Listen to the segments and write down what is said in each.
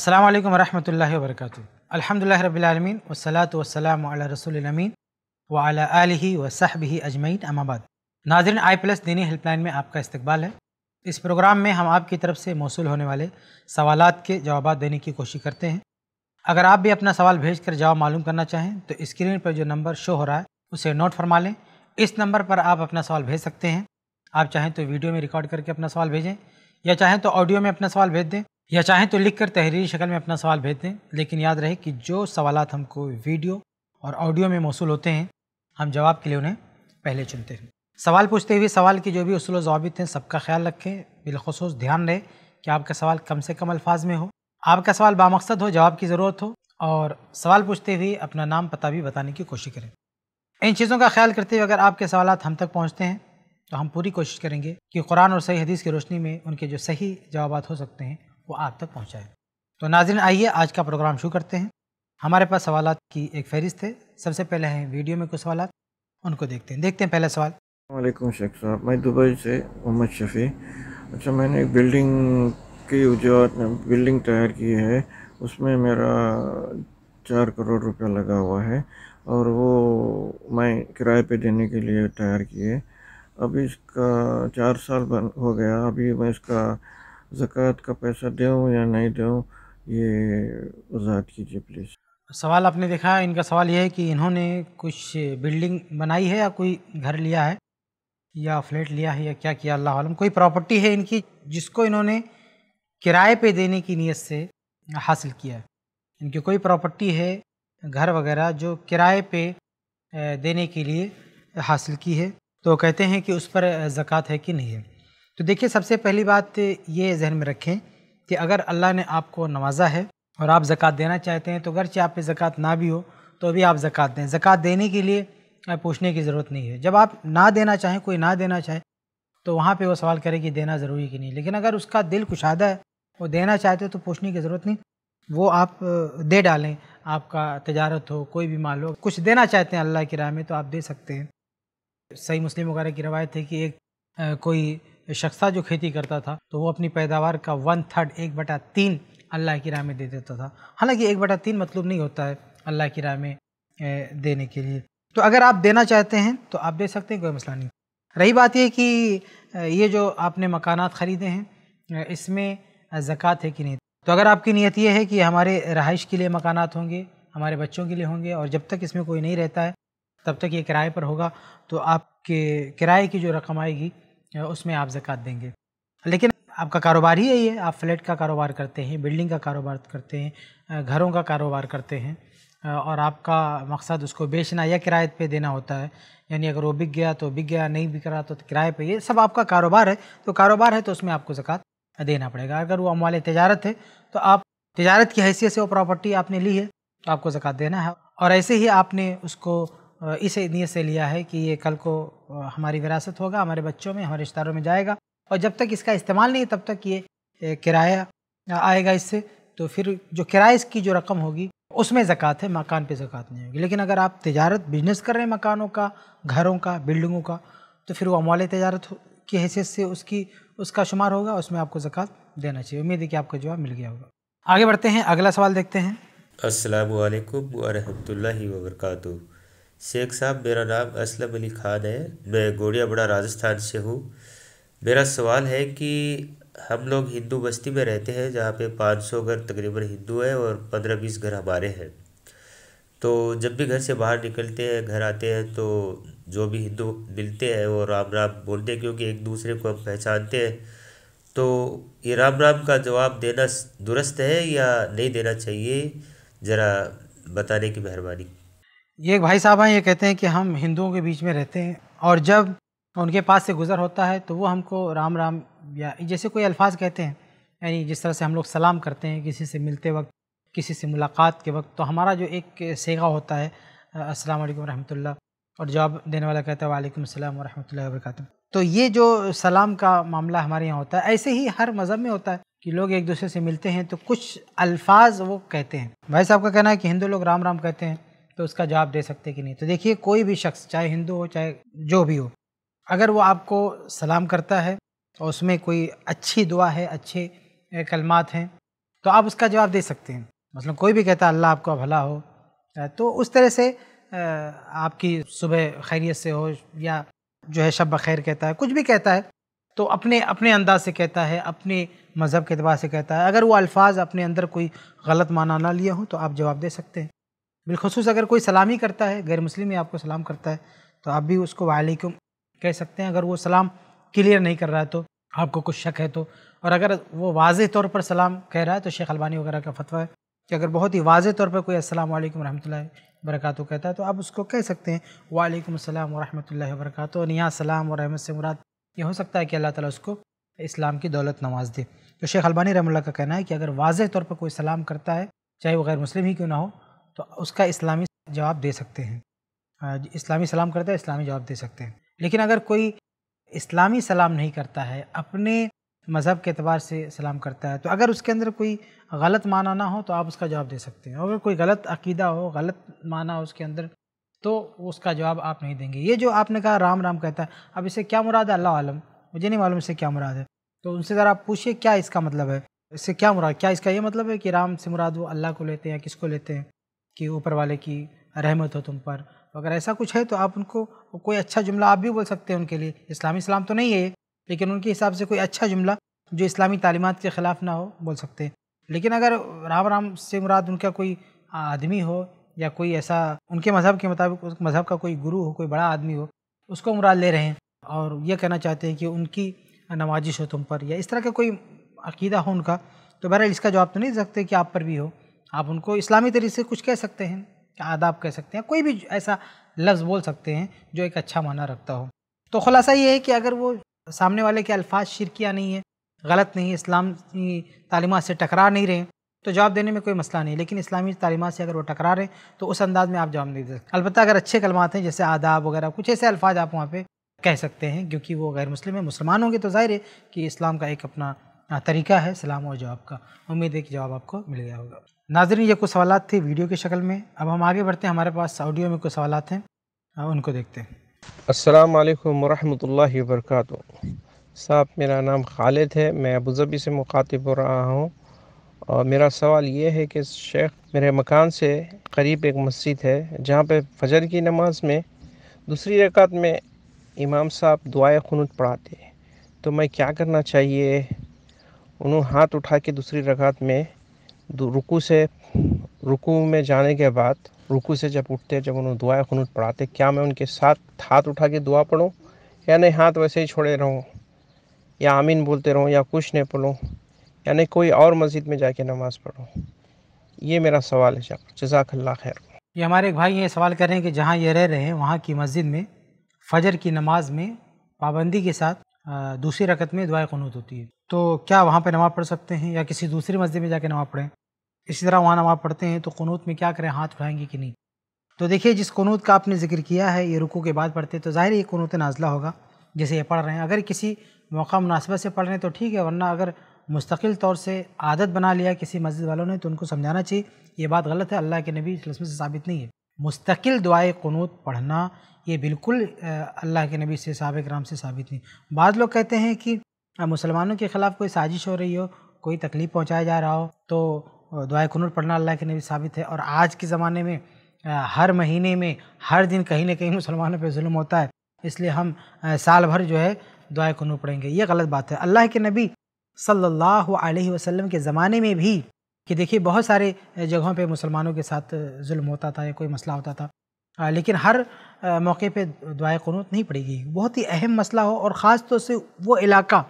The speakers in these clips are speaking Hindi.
अस्सलाम वालेकुम रहमतुल्लाहि व बरकातुहू अल्हम्दुलिल्लाह रब्बिल आलमीन व सलाम अला रसूलिल अमीन व अला आलिहि व सहबिहि अजमैन बाद नाजरन आई प्लस दीनी हेल्पलाइन में आपका इस्तकबाल है इस प्रोग्राम में हम आपकी तरफ से मौसू होने वाले सवाल के जवाब देने की कोशिश करते हैं अगर आप भी अपना सवाल भेज कर जवाब मालूम करना चाहें तो स्क्रीन पर जो नंबर शो हो रहा है उसे नोट फरमा लें इस नंबर पर आप अपना सवाल भेज सकते हैं आप चाहें तो वीडियो में रिकॉर्ड करके अपना सवाल भेजें या चाहें तो ऑडियो में अपना सवाल भेज दें या चाहें तो लिख कर तहरीरी शक्ल में अपना सवाल भेज दें लेकिन याद रहे कि जो सवाल हमको वीडियो और ऑडियो में मौसू होते हैं हम जवाब के लिए उन्हें पहले चुनते हैं सवाल पूछते हुए सवाल के जो भी असूल जवाबित हैं सबका ख्याल रखें बिलखसूस ध्यान रहे कि आपका सवाल कम से कम अल्फाज में हो आपका सवाल बामकसद हो जवाब की ज़रूरत हो और सवाल पूछते हुए अपना नाम पता भी बताने की कोशिश करें इन चीज़ों का ख्याल करते हुए अगर आपके सवाल हम तक पहुँचते हैं तो हम पूरी कोशिश करेंगे कि कुरान और सही हदीस की रोशनी में उनके जो सही जवाब हो सकते हैं वो आप तक पहुँचाएँ तो नाजरन आइए आज का प्रोग्राम शुरू करते हैं हमारे पास सवाल की एक फहरिस्त है सबसे पहले हैं वीडियो में कुछ सवाल उनको देखते हैं देखते हैं पहला सवाल वालेकुम शेख साहब मैं दुबई से मोहम्मद शफ़ी अच्छा मैंने एक बिल्डिंग की जो बिल्डिंग तैयार की है उसमें मेरा चार करोड़ रुपया लगा हुआ है और वो मैं किराए पे देने के लिए तैयार किए अभी इसका चार साल बन हो गया अभी मैं इसका ज़क़़त का पैसा दूँ या नहीं दूँ ये वजाहत कीजिए प्लीज़ सवाल आपने देखा इनका सवाल यह है कि इन्होंने कुछ बिल्डिंग बनाई है या कोई घर लिया है या फ्लैट लिया है या क्या किया अल्लाह आलम कोई प्रॉपर्टी है इनकी जिसको इन्होंने किराए पे देने की नीयत से हासिल किया है इनकी कोई प्रॉपर्टी है घर वगैरह जो किराए पे देने के लिए हासिल की है तो कहते हैं कि उस पर ज़क़़त है कि नहीं है तो देखिए सबसे पहली बात ये जहन में रखें कि अगर अल्लाह ने आपको नवाजा है और आप ज़क़़त देना चाहते हैं तो अगरचे आप पे ज़क़़त ना भी हो तो अभी आप ज़क़़त दें ज़क़़त देने के लिए पूछने की ज़रूरत नहीं है जब आप ना देना चाहें कोई ना देना चाहे तो वहाँ पे वो सवाल करे कि देना ज़रूरी कि नहीं लेकिन अगर उसका दिल कुशादा है वो देना चाहते हो तो पूछने की ज़रूरत नहीं वो आप दे डालें आपका तजारत हो कोई भी माल हो कुछ देना चाहते हैं अल्लाह की राय में तो आप दे सकते हैं सही मुस्लिम वगैरह की रवायत है कि एक आ, कोई शख्सा जो खेती करता था तो वो अपनी पैदावार का वन थर्ड एक बटा तीन अल्लाह की राह में दे देता था हालांकि एक बटा तीन मतलब नहीं होता है अल्लाह की राह में देने के लिए तो अगर आप देना चाहते हैं तो आप दे सकते हैं कोई मसला नहीं रही बात यह कि ये जो आपने मकान ख़रीदे हैं इसमें ज़क़़त है कि नहीं तो अगर आपकी नीयत ये है कि हमारे रहाइश के लिए मकान होंगे हमारे बच्चों के लिए होंगे और जब तक इसमें कोई नहीं रहता है तब तक ये किराए पर होगा तो आपके किराए की जो रकम आएगी उसमें आप ज़क़़त देंगे लेकिन आपका कारोबार ही यही है आप फ्लैट का कारोबार करते हैं बिल्डिंग का कारोबार करते हैं घरों का कारोबार करते हैं और आपका मकसद उसको बेचना या किराए पे देना होता है यानी अगर वो बिक गया तो बिक गया नहीं बिक रहा तो किराए पे ये सब आपका कारोबार है तो कारोबार है तो उसमें आपको ज़क़़त देना पड़ेगा अगर वो अमवाल तजारत है तो आप तजारत की हैसियत से वो प्रॉपर्टी आपने ली है तो आपको ज़क़़त देना है और ऐसे ही आपने उसको इस नीयत से लिया है कि ये कल को हमारी विरासत होगा हमारे बच्चों में हमारे रिश्तेदारों में जाएगा और जब तक इसका इस्तेमाल नहीं तब तक ये किराया आएगा इससे तो फिर जो किराए की जो रकम होगी उसमें ज़क़़त है मकान पे ज़क़़त नहीं होगी लेकिन अगर आप तजारत बिजनेस कर रहे हैं मकानों का घरों का बिल्डिंगों का तो फिर वो अमाल तजारत की हैसियत से उसकी उसका शुमार होगा उसमें आपको ज़क़़त देना चाहिए उम्मीद है कि आपको जवाब मिल गया होगा आगे बढ़ते हैं अगला सवाल देखते हैं असलकम वरहमल वर्का शेख साहब मेरा नाम असलम अली ख़ान है मैं गोड़िया बड़ा राजस्थान से हूँ मेरा सवाल है कि हम लोग हिंदू बस्ती में रहते हैं जहाँ पे 500 घर तकरीबन हिंदू हैं और 15-20 घर हमारे हैं तो जब भी घर से बाहर निकलते हैं घर आते हैं तो जो भी हिंदू मिलते हैं वो राम राम बोलते हैं क्योंकि एक दूसरे को हम पहचानते हैं तो ये राम राम का जवाब देना दुरुस्त है या नहीं देना चाहिए ज़रा बताने की मेहरबानी ये एक भाई साहब हैं ये कहते हैं कि हम हिंदुओं के बीच में रहते हैं और जब उनके पास से गुज़र होता है तो वो हमको राम राम या जैसे कोई अल्फाज कहते हैं यानी जिस तरह से हम लोग सलाम करते हैं किसी से मिलते वक्त किसी से मुलाकात के वक्त तो हमारा जो एक सेगा होता है अस्सलाम वालेकुम रहमतुल्लाह और जवाब देने वाला कहता है वालेकुम अस्सलाम व वरक़ तो ये जो सलाम का मामला हमारे यहाँ होता है ऐसे ही हर मज़हब में होता है कि लोग एक दूसरे से मिलते हैं तो कुछ अल्फाज वो कहते हैं भाई साहब का कहना है कि हिंदू लोग राम राम कहते हैं तो उसका जवाब दे सकते कि नहीं तो देखिए कोई भी शख्स चाहे हिंदू हो चाहे जो भी हो अगर वो आपको सलाम करता है और उसमें कोई अच्छी दुआ है अच्छे कलमात हैं तो आप उसका जवाब दे सकते हैं मतलब कोई भी कहता है अल्लाह आपका भला हो तो उस तरह से आपकी सुबह खैरियत से हो या जो है शब खैर कहता है कुछ भी कहता है तो अपने अपने अंदाज से कहता है अपने मज़हब के अतबार से कहता है अगर वो अल्फाज अपने अंदर कोई गलत माना ना लिए हों तो आप जवाब दे सकते हैं बिलखसूस अगर कोई सलामी करता है गैर मुस्लिम ही आपको सलाम करता है तो आप भी उसको वालेकुम कह सकते हैं अगर वो सलाम क्लियर नहीं कर रहा है तो आपको कुछ शक है तो और अगर वो वाज तौर पर सलाम कह रहा है तो शेख अलबानी वगैरह का फतवा है कि अगर बहुत ही वाज तौर पर कोई असल वरहमल वरक़ातु कहता है तो आप उसको कह सकते हैं वालेकुम अस्सलाम वरहमतुल्लाहि वरकत और सलाम और अहमद से मुराद ये हो सकता है कि अल्लाह ताला उसको इस्लाम की दौलत नवाज दे तो शेख अलबानी रहमल का कहना है कि अगर वाज तौर पर कोई सलाम करता है चाहे वो गैर मुस्लिम ही क्यों ना हो तो उसका इस्लामी जवाब दे सकते हैं इस्लामी सलाम करता है इस्लामी जवाब दे सकते हैं लेकिन अगर कोई इस्लामी सलाम नहीं करता है अपने मज़हब के अतबार से सलाम करता है तो अगर उसके अंदर कोई गलत माना ना हो तो आप उसका जवाब दे सकते हैं अगर कोई गलत अकीदा हो गलत माना हो उसके अंदर तो उसका जवाब आप नहीं देंगे ये जो आपने कहा राम राम कहता है अब इससे क्या मुराद है अल्लाह आलम मुझे नहीं मालूम इससे क्या मुराद है तो उनसे ज़रा आप पूछिए क्या इसका मतलब है इससे क्या मुराद क्या इसका ये मतलब है कि राम से मुराद वो अल्लाह को लेते हैं या किसको लेते हैं कि ऊपर वाले की रहमत हो तुम पर तो अगर ऐसा कुछ है तो आप उनको कोई अच्छा जुमला आप भी बोल सकते हैं उनके लिए इस्लामी इस्लाम तो नहीं है लेकिन उनके हिसाब से कोई अच्छा जुमला जो इस्लामी तालीमत के ख़िलाफ़ ना हो बोल सकते हैं लेकिन अगर राम राम से मुराद उनका कोई आदमी हो या कोई ऐसा उनके मज़हब के मुताबिक उस मज़हब का कोई गुरु हो कोई बड़ा आदमी हो उसको मुराद ले रहे हैं और यह कहना चाहते हैं कि उनकी नवाजिश हो तुम पर या इस तरह का कोई अकीदा हो उनका तो बहरहाल इसका जवाब तो नहीं दे सकते कि आप पर भी हो आप उनको इस्लामी तरीके से कुछ कह सकते हैं आदाब कह सकते हैं कोई भी ऐसा लफ्ज़ बोल सकते हैं जो एक अच्छा माना रखता हो तो खुलासा ये है कि अगर वो सामने वाले के अल्फाज शिरकिया नहीं है गलत नहीं इस्लाम तालीमत से टकरा नहीं रहे तो जवाब देने में कोई मसला नहीं लेकिन इस्लामी तालीमत से अगर वो टकरा रहे तो उस अंदाज में आप जवाब नहीं दे सकते अलबत् अगर अच्छे कलमात हैं जैसे आदाब वगैरह कुछ ऐसे अल्फाज आप वहाँ पर कह सकते हैं क्योंकि वो गैर मुस्लिम है मुसलमान होंगे तो जाहिर है कि इस्लाम का एक अपना हाँ, तरीका है सलाम और जवाब का उम्मीद है कि जवाब आपको मिल गया होगा नाजरीन ये कुछ सवाल थे वीडियो की शक्ल में अब हम आगे बढ़ते हैं हमारे पास ऑडियो में कुछ सवाल हैं हाँ, उनको देखते हैं असलम वालेकुम वरहमतुल्लाहि साहब मेरा नाम खालिद है मैं अबूज़बी से मुखातिब हो रहा हूँ और मेरा सवाल ये है कि शेख मेरे मकान से करीब एक मस्जिद है जहाँ पे फजर की नमाज़ में दूसरी रकात में इमाम साहब दुआए खनूत पढ़ाते हैं तो मैं क्या करना चाहिए उन्होंने हाथ उठा के दूसरी रकात में रुकू से रुकू में जाने के बाद रुकू से जब उठते जब उन्होंने दुआ खनूत पढ़ाते क्या मैं उनके साथ हाथ उठा के दुआ पढ़ूँ या नहीं हाथ वैसे ही छोड़े रहूँ या आमीन बोलते रहूँ या कुछ नहीं पढ़ूँ या नहीं कोई और मस्जिद में जाके नमाज़ पढ़ूँ ये मेरा सवाल है जजाकल्ला खैर ये हमारे एक भाई ये सवाल कर रहे हैं कि जहाँ ये रह रहे हैं वहाँ की मस्जिद में फ़जर की नमाज में पाबंदी के साथ दूसरी रकत में दुआ क़नूत होती है तो क्या वहाँ पर नमाज़ पढ़ सकते हैं या किसी दूसरी मस्जिद में जाकर नमाज़ पढ़ें इसी तरह वहाँ नमाज़ पढ़ते हैं तो क़नूत में क्या करें हाथ उठाएंगे कि नहीं तो देखिए जिस क़नूत का आपने जिक्र किया है ये रुकू के बाद पढ़ते तो ज़ाहिर ये क़नूत नाजला होगा जैसे ये पढ़ रहे हैं अगर किसी मौका मुनासबत से पढ़ रहे हैं तो ठीक है वरना अगर मुस्तकिल तौर से आदत बना लिया किसी मस्जिद वालों ने तो उनको समझाना चाहिए ये बात गलत है अल्लाह के नबी इसमें से साबित नहीं है मुस्तकिल दुआए क़नूत पढ़ना ये बिल्कुल अल्लाह के नबी से सबक राम से साबित नहीं बाद लोग कहते हैं कि मुसलमानों के ख़िलाफ़ कोई साजिश हो रही हो कोई तकलीफ़ पहुँचाया जा रहा हो तो दुआ कनूर पढ़ना अल्लाह के नबी साबित है और आज के ज़माने में हर महीने में हर दिन कहीं ना कहीं मुसलमानों पर म होता है इसलिए हम साल भर जो है दुआ कनूर पढ़ेंगे ये गलत बात है अल्लाह के नबी सल्लल्लाहु अलैहि वसल्लम के ज़माने में भी कि देखिए बहुत सारे जगहों पे मुसलमानों के साथ जुल्म होता था या कोई मसला होता था लेकिन हर मौके पे दुआ क़नूत नहीं पड़ेगी बहुत ही अहम मसला हो और ख़ास तौर से वो इलाका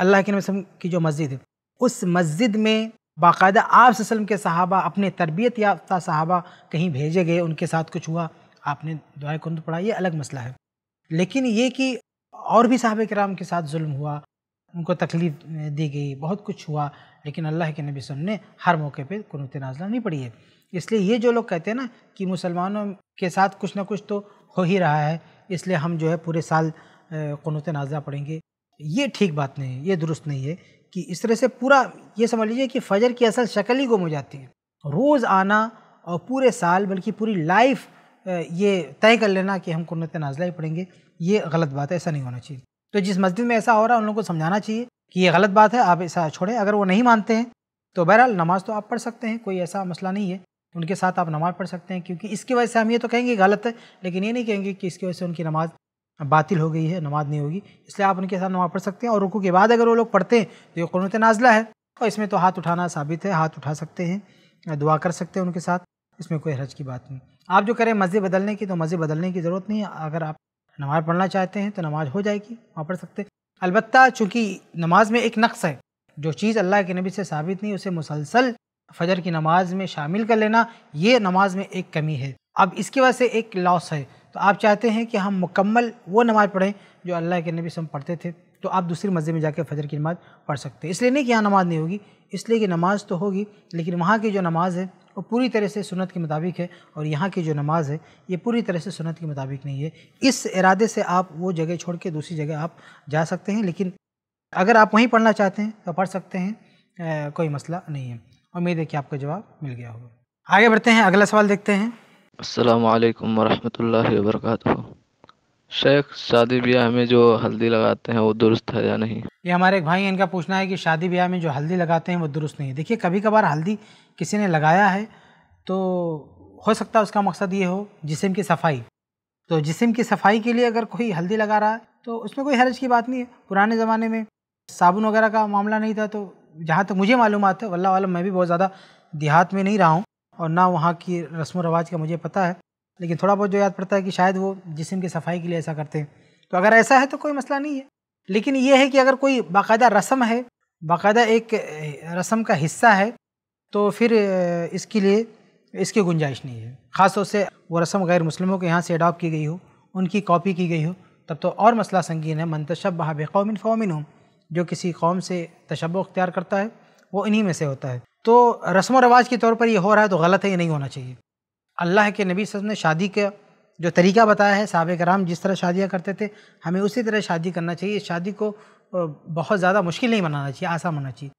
अल्लाह के नबीम की जो मस्जिद है उस मस्जिद में बाकायदा आप वसलम के सहाबा अपने तरबियत याफ्ता सहाबा कहीं भेजे गए उनके साथ कुछ हुआ आपने दुआ क़नूत पढ़ा ये अलग मसला है लेकिन ये कि और भी साहब कराम के साथ जुल्म हुआ उनको तकलीफ दी गई बहुत कुछ हुआ लेकिन अल्लाह के नबी सुन ने हर मौके पर कनूत नाजला नहीं पढ़ी है इसलिए ये जो लोग कहते हैं ना कि मुसलमानों के साथ कुछ ना कुछ तो हो ही रहा है इसलिए हम जो है पूरे साल कनूत नाजा पढ़ेंगे ये ठीक बात नहीं है ये दुरुस्त नहीं है कि इस तरह से पूरा ये समझ लीजिए कि फ़जर की असल शक्ल ही गुम हो जाती है रोज़ आना और पूरे साल बल्कि पूरी लाइफ ये तय कर लेना कि हम कुरत नाजला ही पढ़ेंगे ये गलत बात है ऐसा नहीं होना चाहिए तो जिस मस्जिद में ऐसा हो रहा है उन लोगों को समझाना चाहिए कि ये गलत बात है आप ऐसा छोड़ें अगर वो नहीं मानते हैं तो बहरहाल नमाज़ तो आप पढ़ सकते हैं कोई ऐसा मसला नहीं है उनके साथ आप नमाज़ पढ़ सकते हैं क्योंकि इसकी वजह से हम ये तो कहेंगे गलत है लेकिन ये नहीं कहेंगे कि इसकी वजह से उनकी नमाज़ बातिल हो गई है नमाज नहीं होगी इसलिए आप उनके साथ नमाज पढ़ सकते हैं और रुकू के बाद अगर वो लोग पढ़ते हैं तो ये कुरनत नाजला है और इसमें तो हाथ उठाना साबित है हाथ उठा सकते हैं दुआ कर सकते हैं उनके साथ इसमें कोई हरज की बात नहीं आप जो करें मस्जिद बदलने की तो मस्जिद बदलने की ज़रूरत नहीं है अगर आप नमाज़ पढ़ना चाहते हैं तो नमाज़ हो जाएगी वहाँ पढ़ सकते अलबत्त चूँकि नमाज में एक नक्स है जो चीज़ अल्लाह के नबी से साबित नहीं उसे मुसलसल फ़जर की नमाज में शामिल कर लेना ये नमाज में एक कमी है अब इसकी वजह से एक लॉस है तो आप चाहते हैं कि हम मुकम्मल वो नमाज़ पढ़ें जो अल्लाह के नबी हम पढ़ते थे तो आप दूसरी मस्जिद में जाकर फजर की नमाज़ पढ़ सकते हैं इसलिए नहीं कि यहाँ नमाज़ नहीं होगी इसलिए कि नमाज़ तो होगी लेकिन वहाँ की जो नमाज़ है वो पूरी तरह से सुनत के मुताबिक है और यहाँ की जो नमाज़ है ये पूरी तरह से सुनत के मुताबिक नहीं है इस इरादे से आप वो जगह छोड़ के दूसरी जगह आप जा सकते हैं लेकिन अगर आप वहीं पढ़ना चाहते हैं तो पढ़ सकते हैं कोई मसला नहीं है उम्मीद है कि आपको जवाब मिल गया होगा आगे बढ़ते हैं अगला सवाल देखते हैं असलकम वरहमल वरक शेख शादी ब्याह में जो हल्दी लगाते हैं वो दुरुस्त है या नहीं ये हमारे एक भाई इनका पूछना है कि शादी ब्याह में जो हल्दी लगाते हैं वो दुरुस्त नहीं है देखिए कभी कभार हल्दी किसी ने लगाया है तो हो सकता है उसका मकसद ये हो जिसम की सफाई तो जिसम की सफाई के लिए अगर कोई हल्दी लगा रहा है तो उसमें कोई हर्ज की बात नहीं है पुराने ज़माने में साबुन वगैरह का मामला नहीं था तो जहाँ तक मुझे मालूम है वल्ला वालम मैं भी बहुत ज़्यादा देहात में नहीं रहा हूँ और ना वहाँ की रस्म रवाज का मुझे पता है लेकिन थोड़ा बहुत जो याद पड़ता है कि शायद वो जिसम की सफाई के लिए ऐसा करते हैं तो अगर ऐसा है तो कोई मसला नहीं है लेकिन ये है कि अगर कोई बाकायदा रस्म है बाकायदा एक रस्म का हिस्सा है तो फिर इसके लिए इसकी गुंजाइश नहीं है ख़ास तौर से वो रस्म गैर मुस्लिमों के यहाँ से अडॉप्ट की गई हो उनकी कॉपी की गई हो तब तो और मसला संगीन है मंतशब बहा बेकौमिन फ़ौमिन हूँ जो किसी कौम से तशब अख्तियार करता है वो इन्हीं में से होता है तो रस्म व रवाज के तौर पर ये हो रहा है तो गलत है ये नहीं होना चाहिए अल्लाह के नबी सब ने शादी का जो तरीका बताया है साहब कराम जिस तरह शादियाँ करते थे हमें उसी तरह शादी करना चाहिए शादी को बहुत ज़्यादा मुश्किल नहीं बनाना चाहिए आसान बनाना चाहिए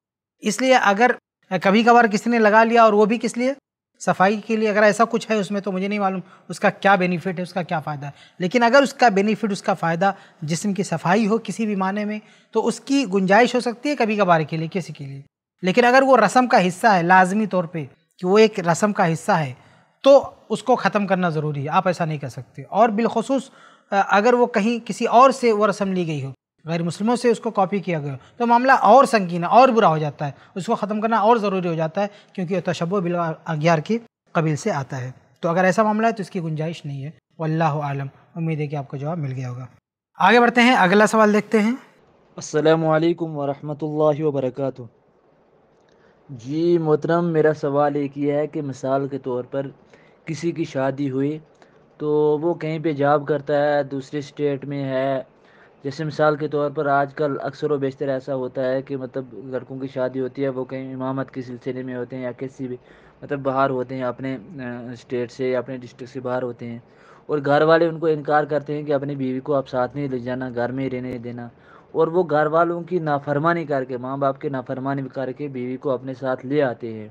इसलिए अगर कभी कभार किसी ने लगा लिया और वो भी किस लिए सफाई के लिए अगर ऐसा कुछ है उसमें तो मुझे नहीं मालूम उसका क्या बेनिफिट है उसका क्या फ़ायदा है लेकिन अगर उसका बेनिफिट उसका फ़ायदा जिसम की सफाई हो किसी भी माने में तो उसकी गुंजाइश हो सकती है कभी कभार के लिए किसी के लिए लेकिन अगर वो रस्म का हिस्सा है लाजमी तौर पर कि वो एक रस्म का हिस्सा है तो उसको ख़त्म करना ज़रूरी है आप ऐसा नहीं कर सकते और बिलखसूस अगर वो कहीं किसी और से वो रस्म ली गई हो गैर मुस्लिमों से उसको कॉपी किया गया तो मामला और है और बुरा हो जाता है उसको ख़त्म करना और ज़रूरी हो जाता है क्योंकि तशब बिल अग्यार की कबील से आता है तो अगर ऐसा मामला है तो इसकी गुंजाइश नहीं है वल्लाह आलम उम्मीद है कि आपको जवाब मिल गया होगा आगे बढ़ते हैं अगला सवाल देखते हैं असलकम वालेकुम वरक जी मोहतरम मेरा सवाल एक ही है कि मिसाल के तौर पर किसी की शादी हुई तो वो कहीं पे जॉब करता है दूसरे स्टेट में है जैसे मिसाल के तौर पर आजकल अक्सर व बेशतर ऐसा होता है कि मतलब लड़कों की शादी होती है वो कहीं इमामत के सिलसिले में होते हैं या किसी भी मतलब बाहर होते हैं अपने स्टेट से या अपने डिस्ट्रिक्ट से बाहर होते हैं और घर वाले उनको इनकार करते हैं कि अपनी बीवी को आप साथ नहीं ले जाना घर में ही रहने देना और वो घर वालों की नाफरमानी करके माँ बाप की नाफरमानी करके बीवी को अपने साथ ले आते हैं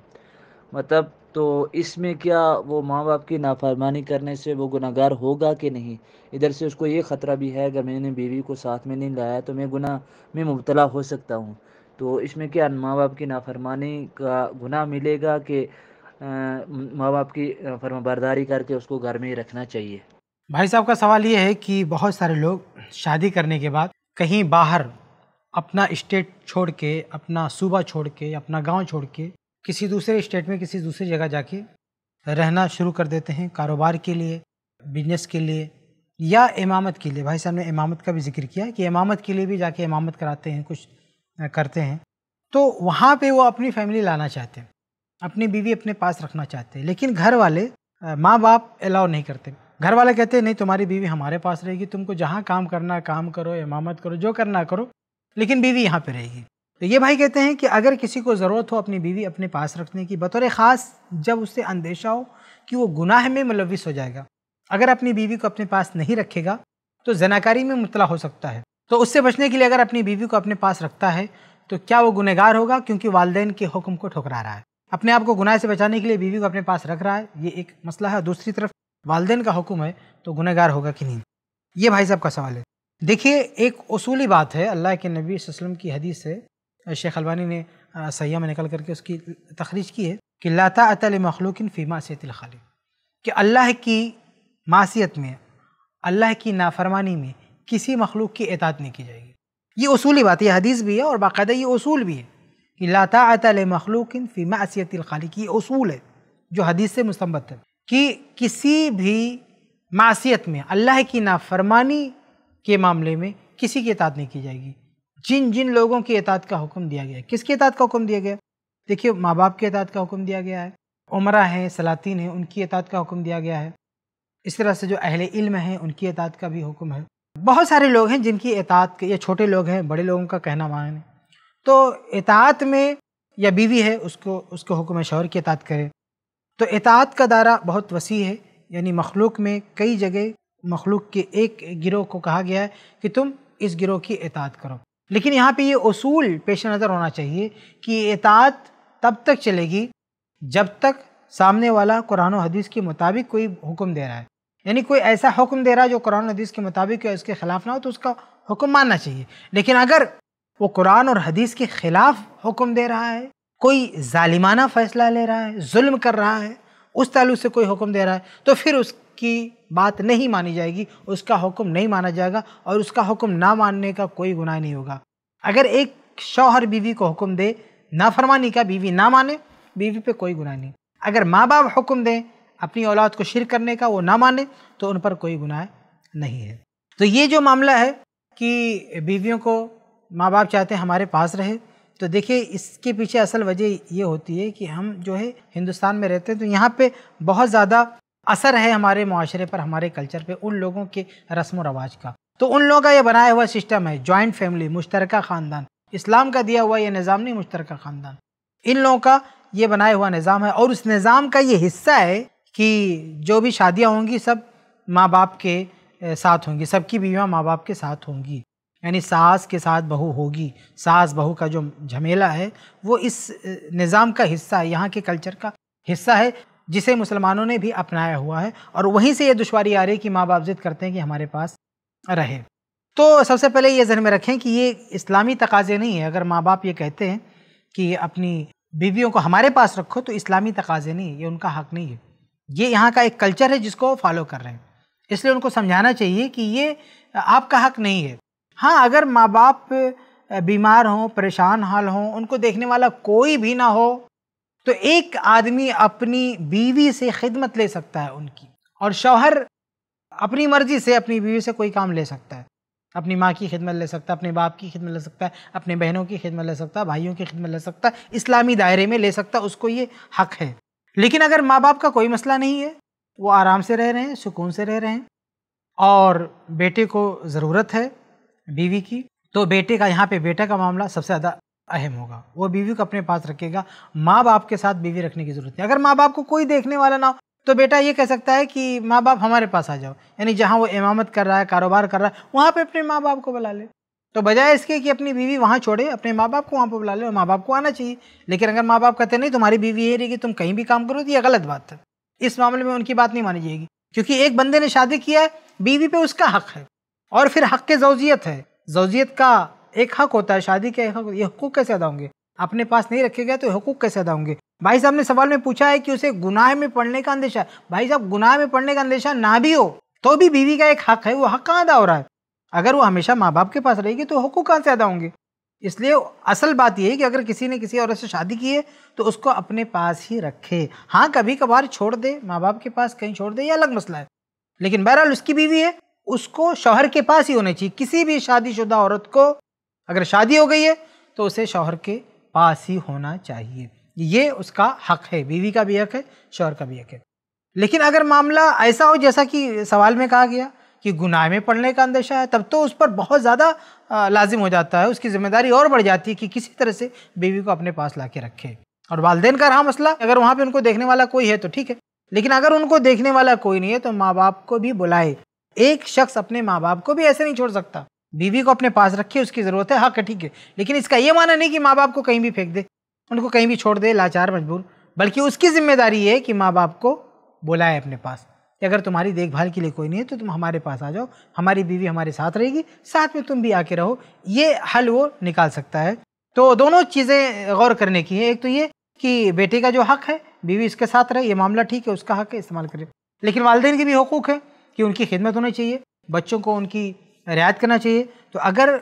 मतलब तो इसमें क्या वो माँ बाप की नाफरमानी करने से वो गुनागार होगा कि नहीं इधर से उसको ये ख़तरा भी है अगर मैंने बीवी को साथ में नहीं लाया तो मैं गुना में मुबतला हो सकता हूँ तो इसमें क्या माँ बाप की नाफरमानी का गुना मिलेगा कि माँ बाप की फर्माबरदारी करके उसको घर में ही रखना चाहिए भाई साहब का सवाल ये है कि बहुत सारे लोग शादी करने के बाद कहीं बाहर अपना स्टेट छोड़ के अपना सूबा छोड़ के अपना गांव छोड़ के किसी दूसरे स्टेट में किसी दूसरी जगह जाके रहना शुरू कर देते हैं कारोबार के लिए बिजनेस के लिए या इमामत के लिए भाई साहब ने इमामत का भी जिक्र किया कि इमामत के लिए भी जाके इमामत कराते हैं कुछ करते हैं तो वहाँ पे वो अपनी फैमिली लाना चाहते हैं अपनी बीवी अपने पास रखना चाहते हैं लेकिन घर वाले माँ बाप अलाउ नहीं करते घर वाले कहते नहीं तुम्हारी बीवी हमारे पास रहेगी तुमको जहाँ काम करना काम करो इमामत करो जो करना करो लेकिन बीवी यहाँ पर रहेगी तो ये भाई कहते हैं कि अगर किसी को ज़रूरत हो अपनी बीवी अपने पास रखने की बतौर ख़ास जब उससे अंदेशा हो कि वो गुनाह में मुलविस हो जाएगा अगर अपनी बीवी को अपने पास नहीं रखेगा तो जनाकारी में मुतला हो सकता है तो उससे बचने के लिए अगर अपनी बीवी को अपने पास रखता है तो क्या वो गुनहगार होगा क्योंकि वालदेन के हुक्म को ठुकरा रहा है अपने आप को गुनाह से बचाने के लिए बीवी को अपने पास रख रहा है ये एक मसला है दूसरी तरफ वालदेन का हुक्म है तो गुनहगार होगा कि नहीं ये भाई साहब का सवाल है देखिए एक असूली बात है अल्लाह के नबी वसम की हदीस है शेख अलवानी ने सयाह में निकल करके उसकी तखरीज की है कि लाता अतल मखलूकिन फ़ी मासीतिल खालिक कि अल्लाह की मासीत में अल्लाह की नाफरमानी में किसी मखलूक की एतात नहीं की जाएगी ये असूली बात है हदीस भी है और बाकायदा ये असूल भी है कि लाता अतल मखलूकिन फ़ी मासीतिल खालिक ये असूल है जो हदीस से मुस्तमत है कि किसी भी मासीत में अल्लाह की नाफरमानी के मामले में किसी की एतात नहीं की जाएगी जिन जिन लोगों की एतात का हुक्म दिया गया है किसकी एतात का हुक्म दिया गया देखिए माँ बाप की एतात का हुक्म दिया गया है उमरा है सलातीन है उनकी एतात का हुक्म दिया गया है इस तरह से जो अहल इल्म हैं उनकी एतात का भी हुक्म है बहुत सारे लोग हैं जिनकी एतात या छोटे लोग हैं बड़े लोगों का कहना माने तो एतात में या बीवी है उसको उसके हुक्म शौहर की एतात करे तो एतात का दायरा बहुत वसी है यानी मखलूक में कई जगह मखलूक के एक गिरोह को कहा गया है कि तुम इस गिरोह की एतात करो लेकिन यहाँ पे ये असूल पेश नज़र होना चाहिए कि एतात तब तक चलेगी जब तक सामने वाला कुरान हदीस के मुताबिक कोई हुक्म दे रहा है यानी कोई ऐसा हुक्म दे रहा है जो कुरान हदीस के मुताबिक या उसके ख़िलाफ़ ना हो तो उसका हुक्म मानना चाहिए लेकिन अगर वो कुरान और हदीस के ख़िलाफ़ हुक्म दे रहा है कोई ालिमाना फ़ैसला ले रहा है जुल्म कर रहा है उस ताल्लुक से कोई हुक्म दे रहा है तो फिर उसकी बात नहीं मानी जाएगी उसका हुक्म नहीं माना जाएगा और उसका हुक्म ना मानने का कोई गुनाह नहीं होगा अगर एक शौहर बीवी को हुक्म दे नाफरमानी का बीवी ना माने बीवी पे कोई गुनाह नहीं अगर माँ बाप हुक्म दें अपनी औलाद को शिर करने का वो ना माने तो उन पर कोई गुनाह नहीं है तो ये जो मामला है कि बीवियों को माँ बाप चाहते हैं हमारे पास रहे तो देखिए इसके पीछे असल वजह ये होती है कि हम जो है हिंदुस्तान में रहते हैं तो यहाँ पे बहुत ज़्यादा असर है हमारे माशरे पर हमारे कल्चर पे उन लोगों के रस्म रवाज का तो उन लोगों का ये बनाया हुआ सिस्टम है जॉइंट फैमिली मुश्तरक ख़ानदान इस्लाम का दिया हुआ ये निज़ाम नहीं मुश्तरक ख़ानदान इन लोगों का ये बनाया हुआ निज़ाम है और उस निज़ाम का ये हिस्सा है कि जो भी शादियाँ होंगी सब माँ बाप के साथ होंगी सबकी बीवियाँ माँ बाप के साथ होंगी यानी सास के साथ बहू होगी सास बहू का जो झमेला है वो इस निज़ाम का हिस्सा है यहाँ के कल्चर का हिस्सा है जिसे मुसलमानों ने भी अपनाया हुआ है और वहीं से ये दुशारी आ रही है कि माँ बाप जिद करते हैं कि हमारे पास रहे तो सबसे पहले ये जहन में रखें कि ये इस्लामी तकाजे नहीं है अगर माँ बाप ये कहते हैं कि अपनी बीवियों को हमारे पास रखो तो इस्लामी तकाजे नहीं है ये उनका हक नहीं है ये यहाँ का एक कल्चर है जिसको फॉलो कर रहे हैं इसलिए उनको समझाना चाहिए कि ये आपका हक नहीं है हाँ अगर माँ बाप बीमार हों परेशान हाल हों उनको देखने वाला कोई भी ना हो तो एक आदमी अपनी बीवी से खिदमत ले सकता है उनकी और शौहर अपनी मर्जी से अपनी बीवी से कोई काम ले सकता है अपनी माँ की खिदमत ले सकता है अपने बाप की खिदमत ले सकता है अपने बहनों की खिदमत ले सकता है भाइयों की खिदमत ले सकता है इस्लामी दायरे में ले सकता है उसको ये हक है लेकिन अगर माँ बाप का कोई मसला नहीं है वो आराम से रह रहे हैं सुकून से रह रहे हैं और बेटे को ज़रूरत है बीवी की तो बेटे का यहाँ पे बेटा का मामला सबसे ज़्यादा अहम होगा वो बीवी को अपने पास रखेगा माँ बाप के साथ बीवी रखने की जरूरत नहीं अगर माँ बाप को कोई देखने वाला ना हो तो बेटा ये कह सकता है कि माँ बाप हमारे पास आ जाओ यानी जहाँ वो इमामत कर रहा है कारोबार कर रहा है वहाँ पे अपने माँ बाप को बुला ले तो बजाय इसके कि अपनी बीवी वहाँ छोड़े अपने माँ बाप को वहाँ पर बुला ले और माँ बाप को आना चाहिए लेकिन अगर माँ बाप कहते नहीं तुम्हारी बीवी ये रहेगी तुम कहीं भी काम करो तो ये गलत बात है इस मामले में उनकी बात नहीं मानी जाएगी क्योंकि एक बंदे ने शादी किया है बीवी पे उसका हक है और फिर हक के जोजियत है जोज़ियत का एक हक होता है शादी के हक ये हकूक कैसे अदा होंगे अपने पास नहीं रखे गए तो हकूक कैसे अदा होंगे भाई साहब ने सवाल में पूछा है कि उसे गुनाह में पढ़ने का अंदेशा भाई साहब गुनाह में पढ़ने का अंदेशा ना भी हो तो भी बीवी का एक हक है वो हक कहाँ अदा हो रहा है अगर वो हमेशा माँ बाप के पास रहेगी तो हकूक कहाँ से अदा होंगे इसलिए असल बात है कि अगर किसी ने किसी औरत से शादी की है तो उसको अपने पास ही रखे हाँ कभी कभार छोड़ दे माँ बाप के पास कहीं छोड़ दे ये अलग मसला है लेकिन बहरहाल उसकी बीवी है उसको शौहर के पास ही होना चाहिए किसी भी शादीशुदा औरत को अगर शादी हो गई है तो उसे शौहर के पास ही होना चाहिए ये उसका हक है बीवी का भी हक है शौहर का भी हक है लेकिन अगर मामला ऐसा हो जैसा कि सवाल में कहा गया कि गुनाह में पड़ने का अंदेशा है तब तो उस पर बहुत ज़्यादा लाजिम हो जाता है उसकी ज़िम्मेदारी और बढ़ जाती है कि किसी तरह से बीवी को अपने पास ला के रखे और वालदेन का रहा मसला अगर वहाँ पर उनको देखने वाला कोई है तो ठीक है लेकिन अगर उनको देखने वाला कोई नहीं है तो माँ बाप को भी बुलाए एक शख्स अपने माँ बाप को भी ऐसे नहीं छोड़ सकता बीवी को अपने पास रखे उसकी ज़रूरत है हक हाँ, है ठीक है लेकिन इसका ये माना नहीं कि माँ बाप को कहीं भी फेंक दे उनको कहीं भी छोड़ दे लाचार मजबूर बल्कि उसकी जिम्मेदारी है कि माँ बाप को बुलाए अपने पास कि अगर तुम्हारी देखभाल के लिए कोई नहीं है तो तुम हमारे पास आ जाओ हमारी बीवी हमारे साथ रहेगी साथ में तुम भी आके रहो ये हल वो निकाल सकता है तो दोनों चीज़ें गौर करने की है एक तो ये कि बेटे का जो हक है बीवी इसके साथ रहे ये मामला ठीक है उसका हक है इस्तेमाल करें लेकिन वालदेन के भी हकूक़ है कि उनकी खिदमत होनी चाहिए बच्चों को उनकी रियायत करना चाहिए तो अगर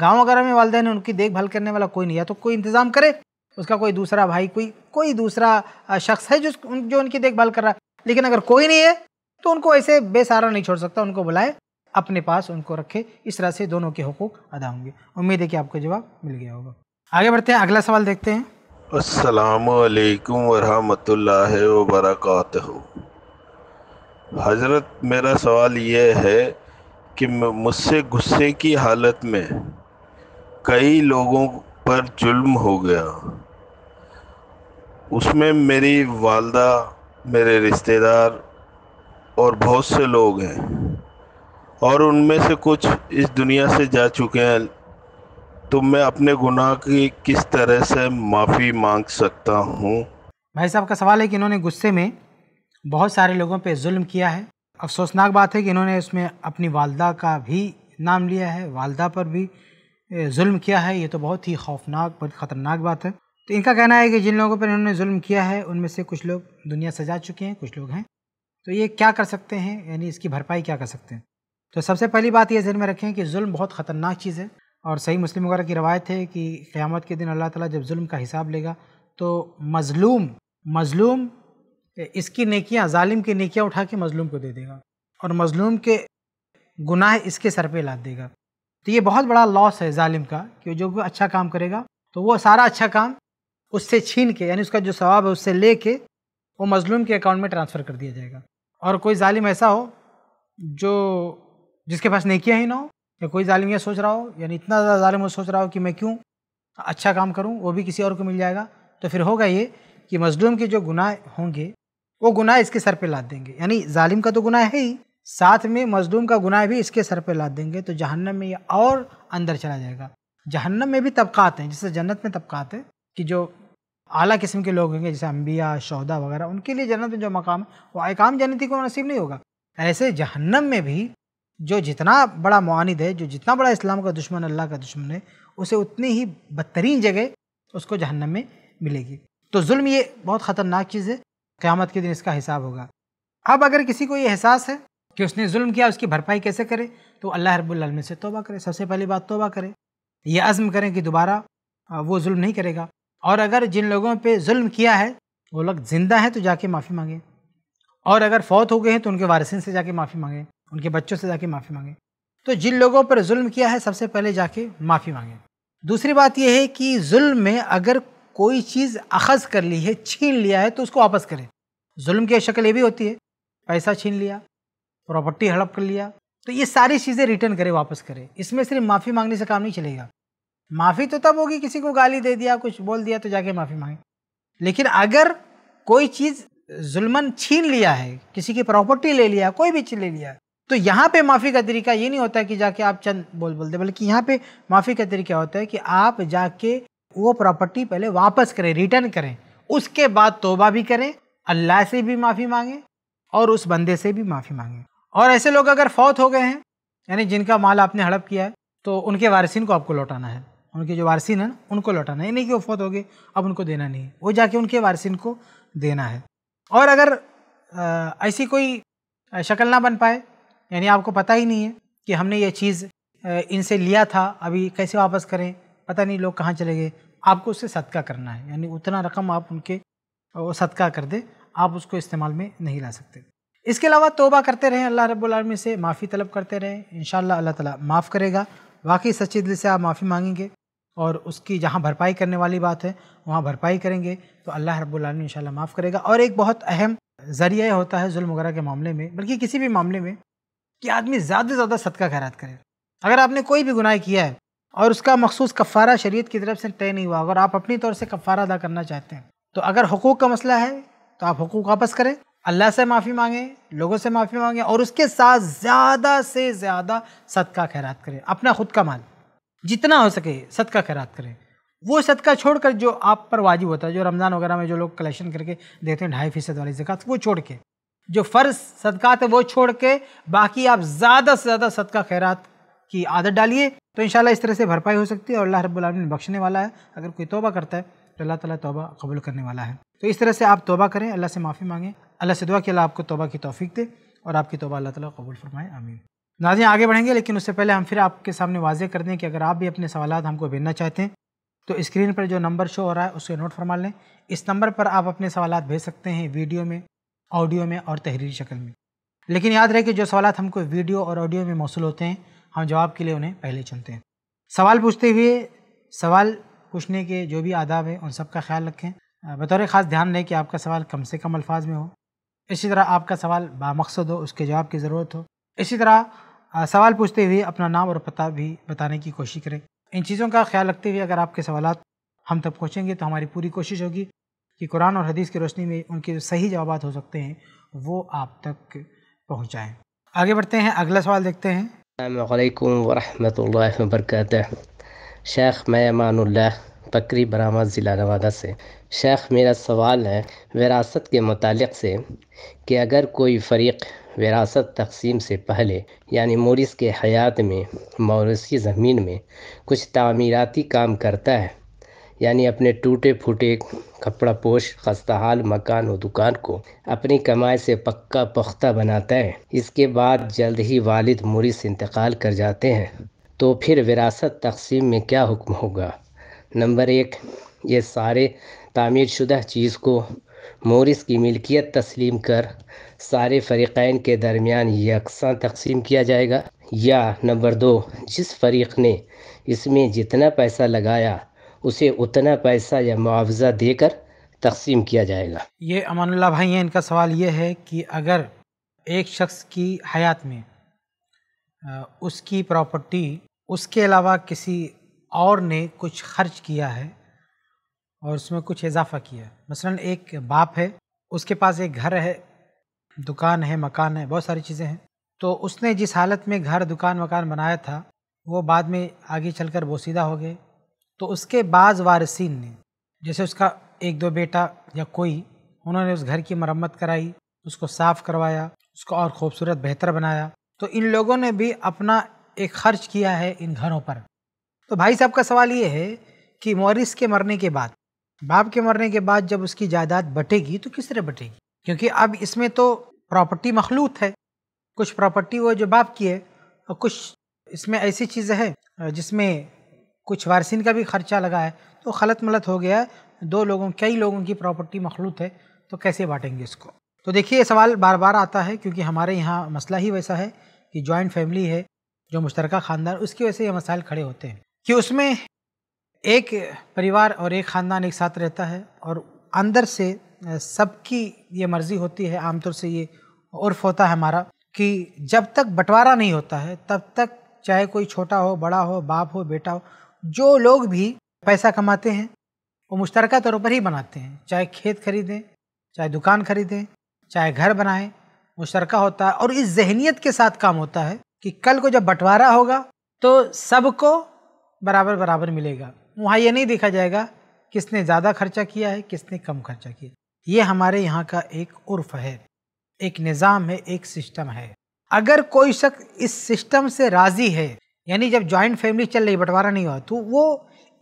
गाँव वगैरह में वालदे ने उनकी देखभाल करने वाला कोई नहीं है तो कोई इंतज़ाम करे उसका कोई दूसरा भाई कोई कोई दूसरा शख्स है जो जो उनकी देखभाल कर रहा है लेकिन अगर कोई नहीं है तो उनको ऐसे बेसहारा नहीं छोड़ सकता उनको बुलाए अपने पास उनको रखे इस तरह से दोनों के हकूक अदा होंगे उम्मीद है कि आपको जवाब मिल गया होगा आगे बढ़ते हैं अगला सवाल देखते हैं असलकम वरहमल वर्क हज़रत मेरा सवाल यह है कि मुझसे गुस्से की हालत में कई लोगों पर जुल्म हो गया उसमें मेरी वालदा मेरे रिश्तेदार और बहुत से लोग हैं और उनमें से कुछ इस दुनिया से जा चुके हैं तो मैं अपने गुनाह की किस तरह से माफ़ी मांग सकता हूँ भाई साहब का सवाल है कि इन्होंने गुस्से में बहुत सारे लोगों पे जुल्म किया है अफसोसनाक बात है कि इन्होंने इसमें अपनी वालदा का भी नाम लिया है वालदा पर भी जुल्म किया है ये तो बहुत ही खौफनाक बहुत ख़तरनाक बात है तो इनका कहना है कि जिन लोगों पर इन्होंने जुल्म किया है उनमें से कुछ लोग दुनिया सजा चुके हैं कुछ लोग हैं तो ये क्या कर सकते हैं यानी इसकी भरपाई क्या कर सकते हैं तो सबसे पहली बात ये जहन में रखें कि जुल्म बहुत ख़तरनाक चीज़ है और सही मुस्लिम वगैरह की रवायत है कि क़्यामत के दिन अल्लाह ताला जब जुल्म का हिसाब लेगा तो मज़लूम मज़लूम इसकी नेकियां जालिम की नेकियां उठा के मज़लूम को दे देगा और मज़लूम के गुनाह इसके सर पे लाद देगा तो ये बहुत बड़ा लॉस है जालिम का कि जो कोई अच्छा काम करेगा तो वो सारा अच्छा काम उससे छीन के यानी उसका जो सवाब है उससे ले के वो मज़लूम के अकाउंट में ट्रांसफ़र कर दिया जाएगा और कोई ालिम ऐसा हो जो जिसके पास नेकियाँ ही ना हो या कोई ालिम यह सोच रहा हो यानी इतना ज़्यादा ालिम वो सोच रहा हो कि मैं क्यों अच्छा काम करूँ वो भी किसी और को मिल जाएगा तो फिर होगा ये कि मज़लूम के जो गुनाह होंगे वो गुनाह इसके सर पे लाद देंगे यानी जालिम का तो गुनाह है ही साथ में मजलूम का गुनाह भी इसके सर पे लाद देंगे तो जहन्नम में ये और अंदर चला जाएगा जहन्नम में भी तबकात हैं जैसे जन्नत में तबकात है कि जो अली किस्म के लोग होंगे जैसे अम्बिया शौदा वगैरह उनके लिए जन्नत में जो मकाम है वो अकाम जन्नति को नसीब नहीं होगा ऐसे जहन्नम में भी जो जितना बड़ा मानद है जो जितना बड़ा इस्लाम का दुश्मन अल्लाह का दुश्मन है उसे उतनी ही बदतरीन जगह उसको जहन्नम में मिलेगी तो जुल्म ये बहुत ख़तरनाक चीज़ है क़्यामत के दिन इसका हिसाब होगा अब अगर किसी को ये एहसास है कि उसने जुल्म किया उसकी भरपाई कैसे करे तो अल्लाह रब्लम से तोबा करे सबसे पहली बात तोबा करे यह आज़म करें कि दोबारा वो जुल्म नहीं करेगा और अगर जिन लोगों पे जुल्म किया है वो लोग ज़िंदा हैं तो जाके माफ़ी मांगें और अगर फौत हो गए हैं तो उनके वारिसन से जाके माफ़ी मांगे उनके बच्चों से जाके माफ़ी मांगें तो जिन लोगों पर जुल्म किया है सबसे पहले जाके माफ़ी मांगें दूसरी बात यह है कि जुल्म में अगर कोई चीज़ अखज़ कर ली है छीन लिया है तो उसको वापस करें जुल्म की शक्ल ये भी होती है पैसा छीन लिया प्रॉपर्टी हड़प कर लिया तो ये सारी चीज़ें रिटर्न करें वापस करें इसमें सिर्फ माफ़ी मांगने से काम नहीं चलेगा माफ़ी तो तब होगी किसी को गाली दे दिया कुछ बोल दिया तो जाके माफ़ी मांगे लेकिन अगर कोई चीज़ जुल्मन छीन लिया है किसी की प्रॉपर्टी ले लिया कोई भी चीज़ ले लिया तो यहाँ पे माफ़ी का तरीका ये नहीं होता कि जाके आप चंद बोल बोल दे बल्कि यहाँ पे माफ़ी का तरीका होता है कि आप जाके वो प्रॉपर्टी पहले वापस करें रिटर्न करें उसके बाद तोबा भी करें अल्लाह से भी माफ़ी मांगें और उस बंदे से भी माफ़ी मांगें और ऐसे लोग अगर फौत हो गए हैं यानी जिनका माल आपने हड़प किया है तो उनके वारसिन को आपको लौटाना है उनके जो वारसिन हैं उनको लौटाना है नहीं कि वो फौत हो गए अब उनको देना नहीं है वो जाके उनके वारसिन को देना है और अगर आ, ऐसी कोई शक्ल ना बन पाए यानी आपको पता ही नहीं है कि हमने ये चीज़ इनसे लिया था अभी कैसे वापस करें पता नहीं लोग कहाँ चले गए आपको उससे सदका करना है यानी उतना रकम आप उनके वो सदका कर दे आप उसको इस्तेमाल में नहीं ला सकते इसके अलावा तोबा करते रहें अल्लाह रबालमी से माफ़ी तलब करते रहें इन अल्लाह ताला माफ़ करेगा वाकई सच्चे दिल से आप माफ़ी मांगेंगे और उसकी जहाँ भरपाई करने वाली बात है वहाँ भरपाई करेंगे तो अल्लाह रब्बुलमी इन माफ़ करेगा और एक बहुत अहम ज़रिया होता है जुल्म वगैरह के मामले में बल्कि किसी भी मामले में कि आदमी ज़्यादा से ज़्यादा सदका खैरात करे अगर आपने कोई भी गुनाह किया है और उसका मखसूस कफ़ारा शरीत की तरफ से तय नहीं हुआ अगर आप अपनी तौर से कफ़ारा अदा करना चाहते हैं तो अगर हकूक़ का मसला है तो आप हकूक़ वापस करें अल्लाह से माफ़ी मांगें लोगों से माफ़ी मांगें और उसके साथ ज़्यादा से ज़्यादा सदका खैरात करें अपना ख़ुद का माल जितना हो सके सदका खैरात करें वो सदका छोड़कर जो आप पर वाजिब होता है जो रमज़ान वगैरह में जो लोग कलेक्शन करके देते हैं ढाई फ़ीसद वाली जक़ात वो छोड़ के जो फ़र्ज सदक़ात है वो छोड़ के बाकी आप ज़्यादा से ज़्यादा सदका खैरात की आदत डालिए तो इन इस तरह से भरपाई हो सकती है और अल्लाह रब्बुल बख्शने वाला है अगर कोई तोबा करता है तो अल्लाह ताला तोबा कबूल करने वाला है तो इस तरह से आप तोबा करें अल्लाह से माफ़ी मांगें अल्लाह से दुआ कि अल्लाह आपको तोबा की तौफीक दे और आपकी तोबा अल्लाह ताला कबूल फरमाए आमीन नाजी आगे बढ़ेंगे लेकिन उससे पहले हम फिर आपके सामने वाजे कर दें कि अगर आप भी अपने सवाल हमको भेजना चाहते हैं तो स्क्रीन पर जो नंबर शो हो रहा है उसे नोट फरमा लें इस नंबर पर आप अपने सवाल भेज सकते हैं वीडियो में ऑडियो में और तहरीरी शक्ल में लेकिन याद रहे कि जो सवाल हमको वीडियो और ऑडियो में मौसू होते हैं हम जवाब के लिए उन्हें पहले चुनते हैं सवाल पूछते हुए सवाल पूछने के जो भी आदाब हैं उन सब का ख्याल रखें बतौर ख़ास ध्यान दें कि आपका सवाल कम से कम अल्फाज में हो इसी तरह आपका सवाल बामकसद हो उसके जवाब की ज़रूरत हो इसी तरह सवाल पूछते हुए अपना नाम और पता भी बताने की कोशिश करें इन चीज़ों का ख्याल रखते हुए अगर आपके सवाल हम तक पहुँचेंगे तो हमारी पूरी कोशिश होगी कि कुरान और हदीस की रोशनी में उनके जो सही जवाब हो सकते हैं वो आप तक पहुँचाएँ आगे बढ़ते हैं अगला सवाल देखते हैं अल्लाम वरम वबरक शेख मैं अमानुल्लाह बकरी बरामा ज़िला नवादा से शेख मेरा सवाल है विरासत के मतलब से कि अगर कोई फ़रीक विरासत तकसीम से पहले यानी मोरिस के हयात में मौरसी ज़मीन में कुछ तमीराती काम करता है यानी अपने टूटे फूटे कपड़ा पोश खस्ताहाल मकान और दुकान को अपनी कमाई से पक्का पुख्ता बनाता है इसके बाद जल्द ही वालिद मुरी से इंतकाल कर जाते हैं तो फिर विरासत तकसीम में क्या हुक्म होगा नंबर एक ये सारे तामीर शुदा चीज़ को मोरिस की मिल्कियत तस्लीम कर सारे फ़रीक़ैन के दरमियान यकसा तकसीम किया जाएगा या नंबर दो जिस फरीक़ ने इसमें जितना पैसा लगाया उसे उतना पैसा या मुआवजा देकर तकसीम किया जाएगा ये अमानुल्ला भाई हैं इनका सवाल ये है कि अगर एक शख्स की हयात में उसकी प्रॉपर्टी उसके अलावा किसी और ने कुछ खर्च किया है और उसमें कुछ इजाफा किया है मसलन एक बाप है उसके पास एक घर है दुकान है मकान है बहुत सारी चीज़ें हैं तो उसने जिस हालत में घर दुकान मकान बनाया था वो बाद में आगे चलकर बोसीदा हो गए तो उसके बाद वारसिन ने जैसे उसका एक दो बेटा या कोई उन्होंने उस घर की मरम्मत कराई उसको साफ़ करवाया उसको और ख़ूबसूरत बेहतर बनाया तो इन लोगों ने भी अपना एक खर्च किया है इन घरों पर तो भाई साहब का सवाल ये है कि मोरिस के मरने के बाद बाप के मरने के बाद जब उसकी जायदाद बटेगी तो किस तरह बटेगी क्योंकि अब इसमें तो प्रॉपर्टी मखलूत है कुछ प्रॉपर्टी वो जो बाप की है और कुछ इसमें ऐसी चीज़ें हैं जिसमें कुछ वारसिन का भी खर्चा लगा है तो खलत मलत हो गया दो लोगों कई लोगों की प्रॉपर्टी मखलूत है तो कैसे बांटेंगे इसको तो देखिए ये सवाल बार बार आता है क्योंकि हमारे यहाँ मसला ही वैसा है कि जॉइंट फैमिली है जो मुश्तर ख़ानदान उसकी वजह से ये मसाइल खड़े होते हैं कि उसमें एक परिवार और एक ख़ानदान एक साथ रहता है और अंदर से सबकी ये मर्ज़ी होती है आमतौर से ये उर्फ होता है हमारा कि जब तक बंटवारा नहीं होता है तब तक चाहे कोई छोटा हो बड़ा हो बाप हो बेटा हो जो लोग भी पैसा कमाते हैं वो मुश्तरक तौर पर ही बनाते हैं चाहे खेत खरीदें चाहे दुकान खरीदें चाहे घर बनाएं मुश्तरक होता है और इस जहनीत के साथ काम होता है कि कल को जब बंटवारा होगा तो सबको बराबर बराबर मिलेगा वहाँ ये नहीं देखा जाएगा किसने ज़्यादा खर्चा किया है किसने कम खर्चा किया ये हमारे यहाँ का एक उर्फ है एक निज़ाम है एक सिस्टम है अगर कोई शख्स इस सिस्टम से राज़ी है यानी जब ज्वाइंट फैमिली चल रही बंटवारा नहीं हुआ तो वो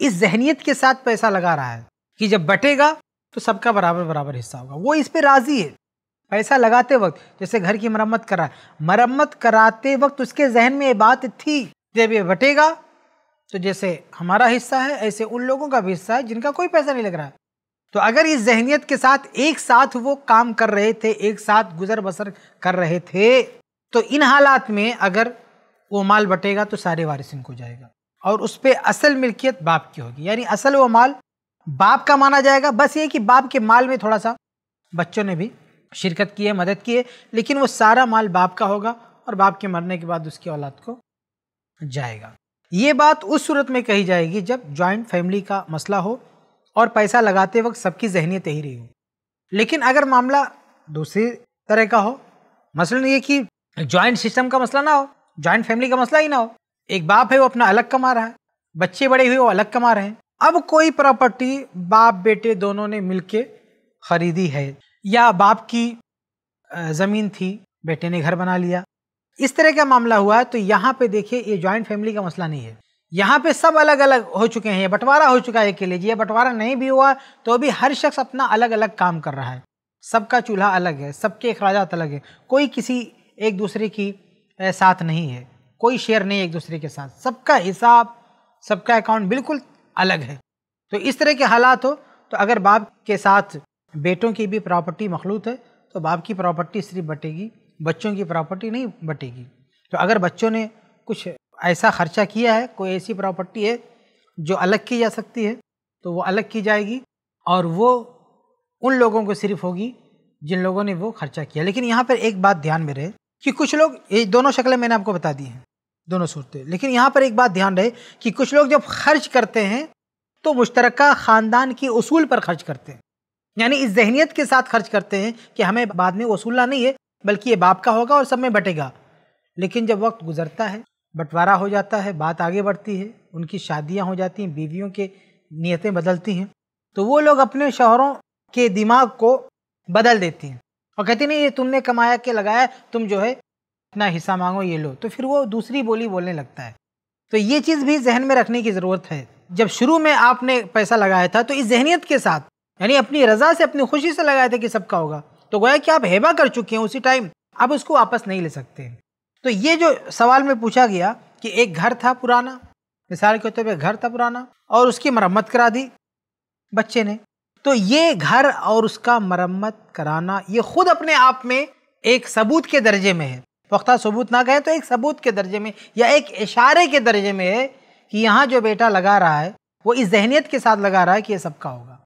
इस जहनीत के साथ पैसा लगा रहा है कि जब बटेगा तो सबका बराबर बराबर हिस्सा होगा वो इस पर राज़ी है पैसा लगाते वक्त जैसे घर की मरम्मत करा मरम्मत कराते वक्त उसके जहन में ये बात थी जब ये बटेगा तो जैसे हमारा हिस्सा है ऐसे उन लोगों का भी हिस्सा है जिनका कोई पैसा नहीं लग रहा है तो अगर इस जहनीत के साथ एक साथ वो काम कर रहे थे एक साथ गुजर बसर कर रहे थे तो इन हालात में अगर वो माल बटेगा तो सारे वारिसिन को जाएगा और उस पर असल मिल्कियत बाप की होगी यानी असल वो माल बाप का माना जाएगा बस ये कि बाप के माल में थोड़ा सा बच्चों ने भी शिरकत की है मदद की है लेकिन वो सारा माल बाप का होगा और बाप के मरने के बाद उसकी औलाद को जाएगा ये बात उस सूरत में कही जाएगी जब जॉइंट फैमिली का मसला हो और पैसा लगाते वक्त सबकी जहनीत ही रही हो लेकिन अगर मामला दूसरी तरह का हो मसलन ये कि जॉइंट सिस्टम का मसला ना हो ज्वाइंट फैमिली का मसला ही ना हो एक बाप है वो अपना अलग कमा रहा है बच्चे बड़े हुए वो अलग कमा रहे हैं अब कोई प्रॉपर्टी बाप बेटे दोनों ने मिलके खरीदी है या बाप की ज़मीन थी बेटे ने घर बना लिया इस तरह का मामला हुआ तो यहाँ पे देखिए ये ज्वाइंट फैमिली का मसला नहीं है यहाँ पे सब अलग अलग हो चुके हैं बंटवारा हो चुका है कि लिए बंटवारा नहीं भी हुआ तो अभी हर शख्स अपना अलग अलग काम कर रहा है सबका चूल्हा अलग है सबके अखराज अलग है कोई किसी एक दूसरे की साथ नहीं है कोई शेयर नहीं एक दूसरे के साथ सबका हिसाब सबका अकाउंट बिल्कुल अलग है तो इस तरह के हालात हो तो अगर बाप के साथ बेटों की भी प्रॉपर्टी मखलूत है तो बाप की प्रॉपर्टी सिर्फ बटेगी बच्चों की प्रॉपर्टी नहीं बटेगी तो अगर बच्चों ने कुछ ऐसा खर्चा किया है कोई ऐसी प्रॉपर्टी है जो अलग की जा सकती है तो वो अलग की जाएगी और वो उन लोगों को सिर्फ होगी जिन लोगों ने वो खर्चा किया लेकिन यहाँ पर एक बात ध्यान में रहे कि कुछ लोग ये दोनों शक्लें मैंने आपको बता दी हैं दोनों सूरतें लेकिन यहाँ पर एक बात ध्यान रहे कि कुछ लोग जब खर्च करते हैं तो मुश्तरक ख़ानदान के असूल पर खर्च करते हैं यानी इस जहनीत के साथ खर्च करते हैं कि हमें बाद में वसूलना नहीं है बल्कि ये बाप का होगा और सब में बटेगा लेकिन जब वक्त गुजरता है बंटवारा हो जाता है बात आगे बढ़ती है उनकी शादियाँ हो जाती हैं बीवियों के नीयतें बदलती हैं तो वो लोग अपने शहरों के दिमाग को बदल देती हैं और कहते नहीं ये तुमने कमाया के लगाया तुम जो है अपना हिस्सा मांगो ये लो तो फिर वो दूसरी बोली बोलने लगता है तो ये चीज़ भी जहन में रखने की ज़रूरत है जब शुरू में आपने पैसा लगाया था तो इस जहनीत के साथ यानी अपनी रजा से अपनी खुशी से लगाया था कि सबका होगा तो गोया कि आप हेबा कर चुके हैं उसी टाइम आप उसको वापस नहीं ले सकते तो ये जो सवाल में पूछा गया कि एक घर था पुराना मिसाल के तौर पर घर था पुराना और उसकी मरम्मत करा दी बच्चे ने तो ये घर और उसका मरम्मत कराना ये खुद अपने आप में एक सबूत के दर्जे में है पुख्ता सबूत ना कहें तो एक सबूत के दर्जे में या एक इशारे के दर्जे में है कि यहाँ जो बेटा लगा रहा है वो इस जहनीत के साथ लगा रहा है कि ये सबका होगा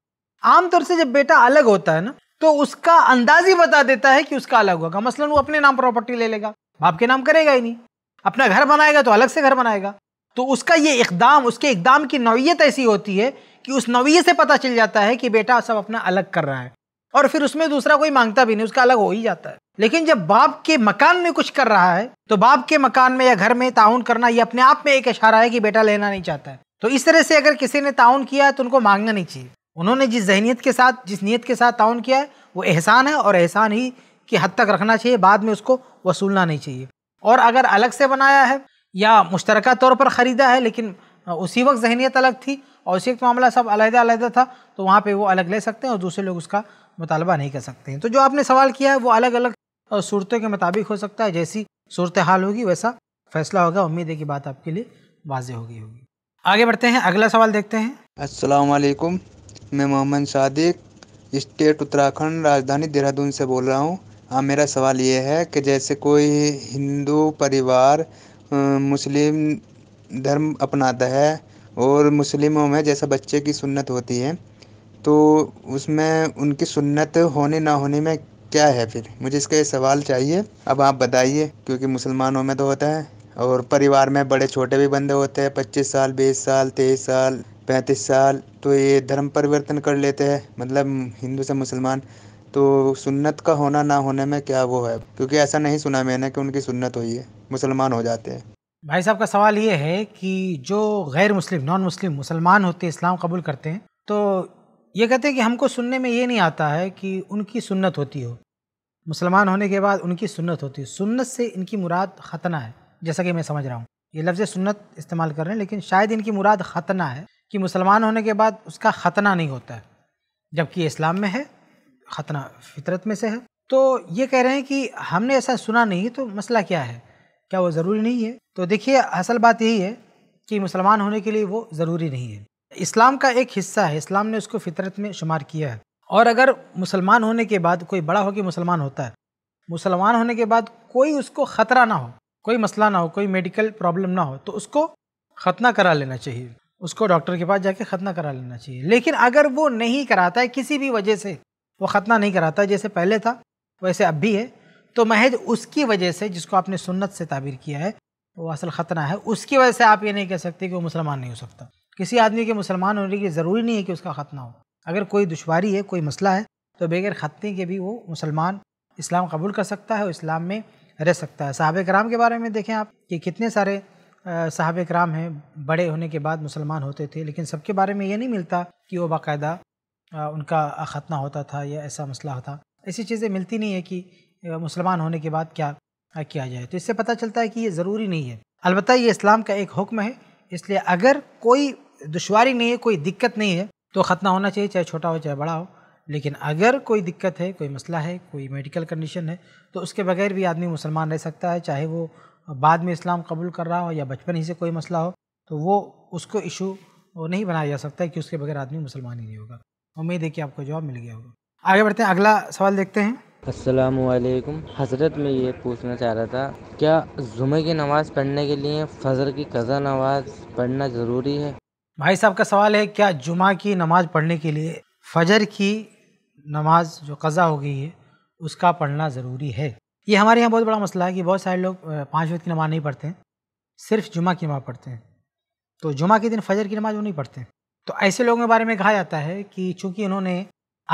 आमतौर से जब बेटा अलग होता है ना तो उसका अंदाज ही बता देता है कि उसका अलग होगा मसलन वो अपने नाम प्रॉपर्टी ले लेगा बाप के नाम करेगा ही नहीं अपना घर बनाएगा तो अलग से घर बनाएगा तो उसका ये इकदाम उसके इकदाम की नौीयत ऐसी होती है कि उस नवीये से पता चल जाता है कि बेटा सब अपना अलग कर रहा है और फिर उसमें दूसरा कोई मांगता भी नहीं उसका अलग हो ही जाता है लेकिन जब बाप के मकान में कुछ कर रहा है तो बाप के मकान में या घर में ताउन करना यह अपने आप में एक इशारा है कि बेटा लेना नहीं चाहता है तो इस तरह से अगर किसी ने ताउन किया है तो उनको मांगना नहीं चाहिए उन्होंने जिस जहनीत के साथ जिस नीयत के साथ ताउन किया है वो एहसान है और एहसान ही की हद तक रखना चाहिए बाद में उसको वसूलना नहीं चाहिए और अगर अलग से बनाया है या मुश्तरक तौर पर ख़रीदा है लेकिन उसी वक्त जहनीत अलग थी और अभिषेक मामला सब अलहदा अलहदा था तो वहाँ पर वो अलग ले सकते हैं और दूसरे लोग उसका मुतालबा नहीं कर सकते हैं तो जो आपने सवाल किया है वो अलग अलग सूरतों के मुताबिक हो सकता है जैसी सूरत हाल होगी वैसा फैसला होगा उम्मीद है कि बात आपके लिए हो होगी होगी आगे बढ़ते हैं अगला सवाल देखते हैं असलकुम मैं मोहम्मद सादिक स्टेट उत्तराखंड राजधानी देहरादून से बोल रहा हूँ हाँ मेरा सवाल ये है कि जैसे कोई हिंदू परिवार मुस्लिम धर्म अपनाता है और मुस्लिमों में जैसा बच्चे की सुन्नत होती है तो उसमें उनकी सुन्नत होने ना होने में क्या है फिर मुझे इसका ये सवाल चाहिए अब आप बताइए क्योंकि मुसलमानों में तो होता है और परिवार में बड़े छोटे भी बंदे होते हैं पच्चीस साल बीस साल तेईस साल पैंतीस साल तो ये धर्म परिवर्तन कर लेते हैं मतलब हिंदू से मुसलमान तो सुन्नत का होना ना होने में क्या वो है क्योंकि ऐसा नहीं सुना मैंने कि उनकी सुन्नत हुई है मुसलमान हो जाते हैं भाई साहब का सवाल ये है कि जो गैर मुस्लिम नॉन मुस्लिम मुसलमान होते इस्लाम कबूल करते हैं तो ये कहते हैं कि हमको सुनने में ये नहीं आता है कि उनकी सुन्नत होती हो मुसलमान होने के बाद उनकी सुन्नत होती है सुन्नत से इनकी मुराद खतना है जैसा कि मैं समझ रहा हूँ ये लफ्ज़ सुन्नत इस्तेमाल कर रहे हैं लेकिन शायद इनकी मुराद खतना है कि मुसलमान होने के बाद उसका खतना नहीं होता है जबकि इस्लाम में है खतना फितरत में से है तो ये कह रहे हैं कि हमने ऐसा सुना नहीं तो मसला क्या है क्या वो ज़रूरी नहीं है तो देखिए असल बात यही है कि मुसलमान होने के लिए वो ज़रूरी नहीं है इस्लाम का एक हिस्सा है इस्लाम ने उसको फितरत में शुमार किया है और अगर मुसलमान होने के बाद कोई बड़ा होकर मुसलमान होता है मुसलमान होने के बाद कोई उसको ख़तरा ना हो कोई मसला ना हो कोई मेडिकल प्रॉब्लम ना हो तो उसको खतना करा लेना चाहिए उसको डॉक्टर के पास जाके खतना करा लेना चाहिए लेकिन अगर वो नहीं कराता है किसी भी वजह से वो खतना नहीं कराता जैसे पहले था वैसे अब भी है तो महज उसकी वजह से जिसको आपने सुन्नत से ताबीर किया है वो असल ख़तना है उसकी वजह से आप ये नहीं कह सकते कि वो मुसलमान नहीं हो सकता किसी आदमी के मुसलमान होने लिए ज़रूरी नहीं है कि उसका ख़तना हो अगर कोई दुशारी है कोई मसला है तो बगैर ख़तने के भी वो मुसलमान इस्लाम कबूल कर सकता है और इस्लाम में रह सकता है साहब कराम के बारे में देखें आप कि कितने सारे साहब कराम हैं बड़े होने के बाद मुसलमान होते थे लेकिन सबके बारे में ये नहीं मिलता कि वो बाकायदा उनका ख़तना होता था या ऐसा मसला था ऐसी चीज़ें मिलती नहीं है कि मुसलमान होने के बाद क्या किया जाए तो इससे पता चलता है कि ये ज़रूरी नहीं है अलबत्त ये इस्लाम का एक हुक्म है इसलिए अगर कोई दुशारी नहीं है कोई दिक्कत नहीं है तो ख़तना होना चाहिए चाहे छोटा हो चाहे बड़ा हो लेकिन अगर कोई दिक्कत है कोई मसला है कोई मेडिकल कंडीशन है तो उसके बगैर भी आदमी मुसलमान रह सकता है चाहे वो बाद में इस्लाम कबूल कर रहा हो या बचपन ही से कोई मसला हो तो वो उसको इशू नहीं बनाया जा सकता है कि उसके बगैर आदमी मुसलमान ही नहीं होगा उम्मीद है कि आपको जवाब मिल गया होगा आगे बढ़ते हैं अगला सवाल देखते हैं असलकुम हज़रत मैं ये पूछना चाह रहा था क्या जुमे की नमाज़ पढ़ने के लिए फजर की कज़ा नमाज़ पढ़ना ज़रूरी है भाई साहब का सवाल है क्या जुमा की नमाज़ पढ़ने के लिए फजर की नमाज जो कज़ा हो गई है उसका पढ़ना ज़रूरी है ये हमारे यहाँ बहुत बड़ा मसला है कि बहुत सारे लोग पाँच वक्त की नमाज़ नहीं पढ़ते हैं सिर्फ जुमा की नमाज़ पढ़ते हैं तो जुमा के दिन फजर की नमाज़ वो नहीं पढ़ते तो ऐसे लोगों के बारे में कहा जाता है कि चूँकि उन्होंने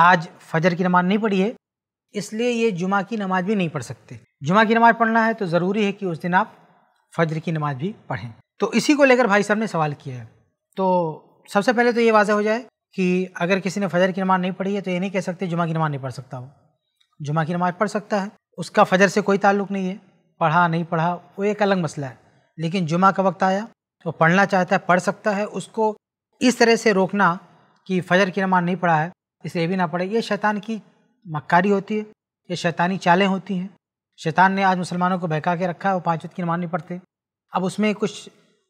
आज फजर की नमाज़ नहीं पढ़ी है इसलिए ये जुमा की नमाज भी नहीं पढ़ सकते जुमा की नमाज पढ़ना है तो ज़रूरी है कि उस दिन आप फजर की नमाज भी पढ़ें तो इसी को लेकर भाई साहब ने सवाल किया है तो सबसे पहले तो ये वाजह हो जाए कि अगर किसी ने फजर की नमाज नहीं पढ़ी है तो ये नहीं कह सकते जुमा की नमाज नहीं पढ़ सकता वो जुमा की नमाज पढ़ सकता है उसका फजर से कोई ताल्लुक नहीं है पढ़ा नहीं पढ़ा वो एक अलग मसला है लेकिन जुमा का वक्त आया वो पढ़ना चाहता है पढ़ सकता है उसको इस तरह से रोकना कि फजर की नमाज नहीं पढ़ा है ये भी ना पढ़े ये शैतान की मक्कारी होती है ये शैतानी चालें होती हैं शैतान ने आज मुसलमानों को बहका के रखा है वो पाँच वक्त की नमाज नहीं पढ़ते अब उसमें कुछ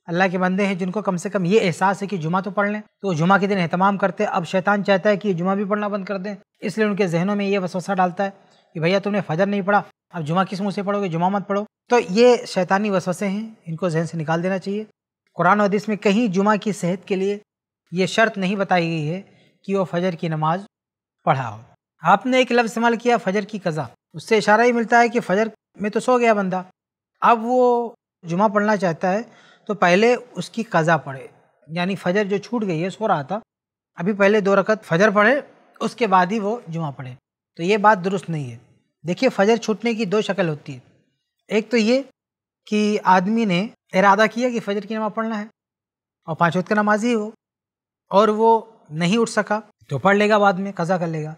अल्लाह के बंदे हैं जिनको कम से कम ये एहसास है कि जुमा तो पढ़ लें तो जुमा के दिन अहतमाम करते अब शैतान चाहता है कि जुमा भी पढ़ना बंद कर दें इसलिए उनके जहनों में ये वसवसा डालता है कि भैया तुमने फजर नहीं पढ़ा अब जुमा किस मुँह से पढ़ोगे जुमा मत पढ़ो तो ये शैतानी वसवसे हैं इनको जहन से निकाल देना चाहिए कुरान हदीस में कहीं जुमा की सेहत के लिए ये शर्त नहीं बताई गई है कि वो फजर की नमाज़ पढ़ा हो आपने एक लफ्ज़ इस्तेमाल किया फ़जर की कज़ा उससे इशारा ही मिलता है कि फ़जर में तो सो गया बंदा अब वो जुमा पढ़ना चाहता है तो पहले उसकी कज़ा पढ़े यानी फ़जर जो छूट गई है सो रहा था अभी पहले दो रकत फ़जर पढ़े उसके बाद ही वो जुमा पढ़े तो ये बात दुरुस्त नहीं है देखिए फ़जर छूटने की दो शक्ल होती है एक तो ये कि आदमी ने इरादा किया कि फ़जर की नमाज़ पढ़ना है और पाँच वक्त का ही हो और वो नहीं उठ सका तो पढ़ लेगा बाद में कज़ा कर लेगा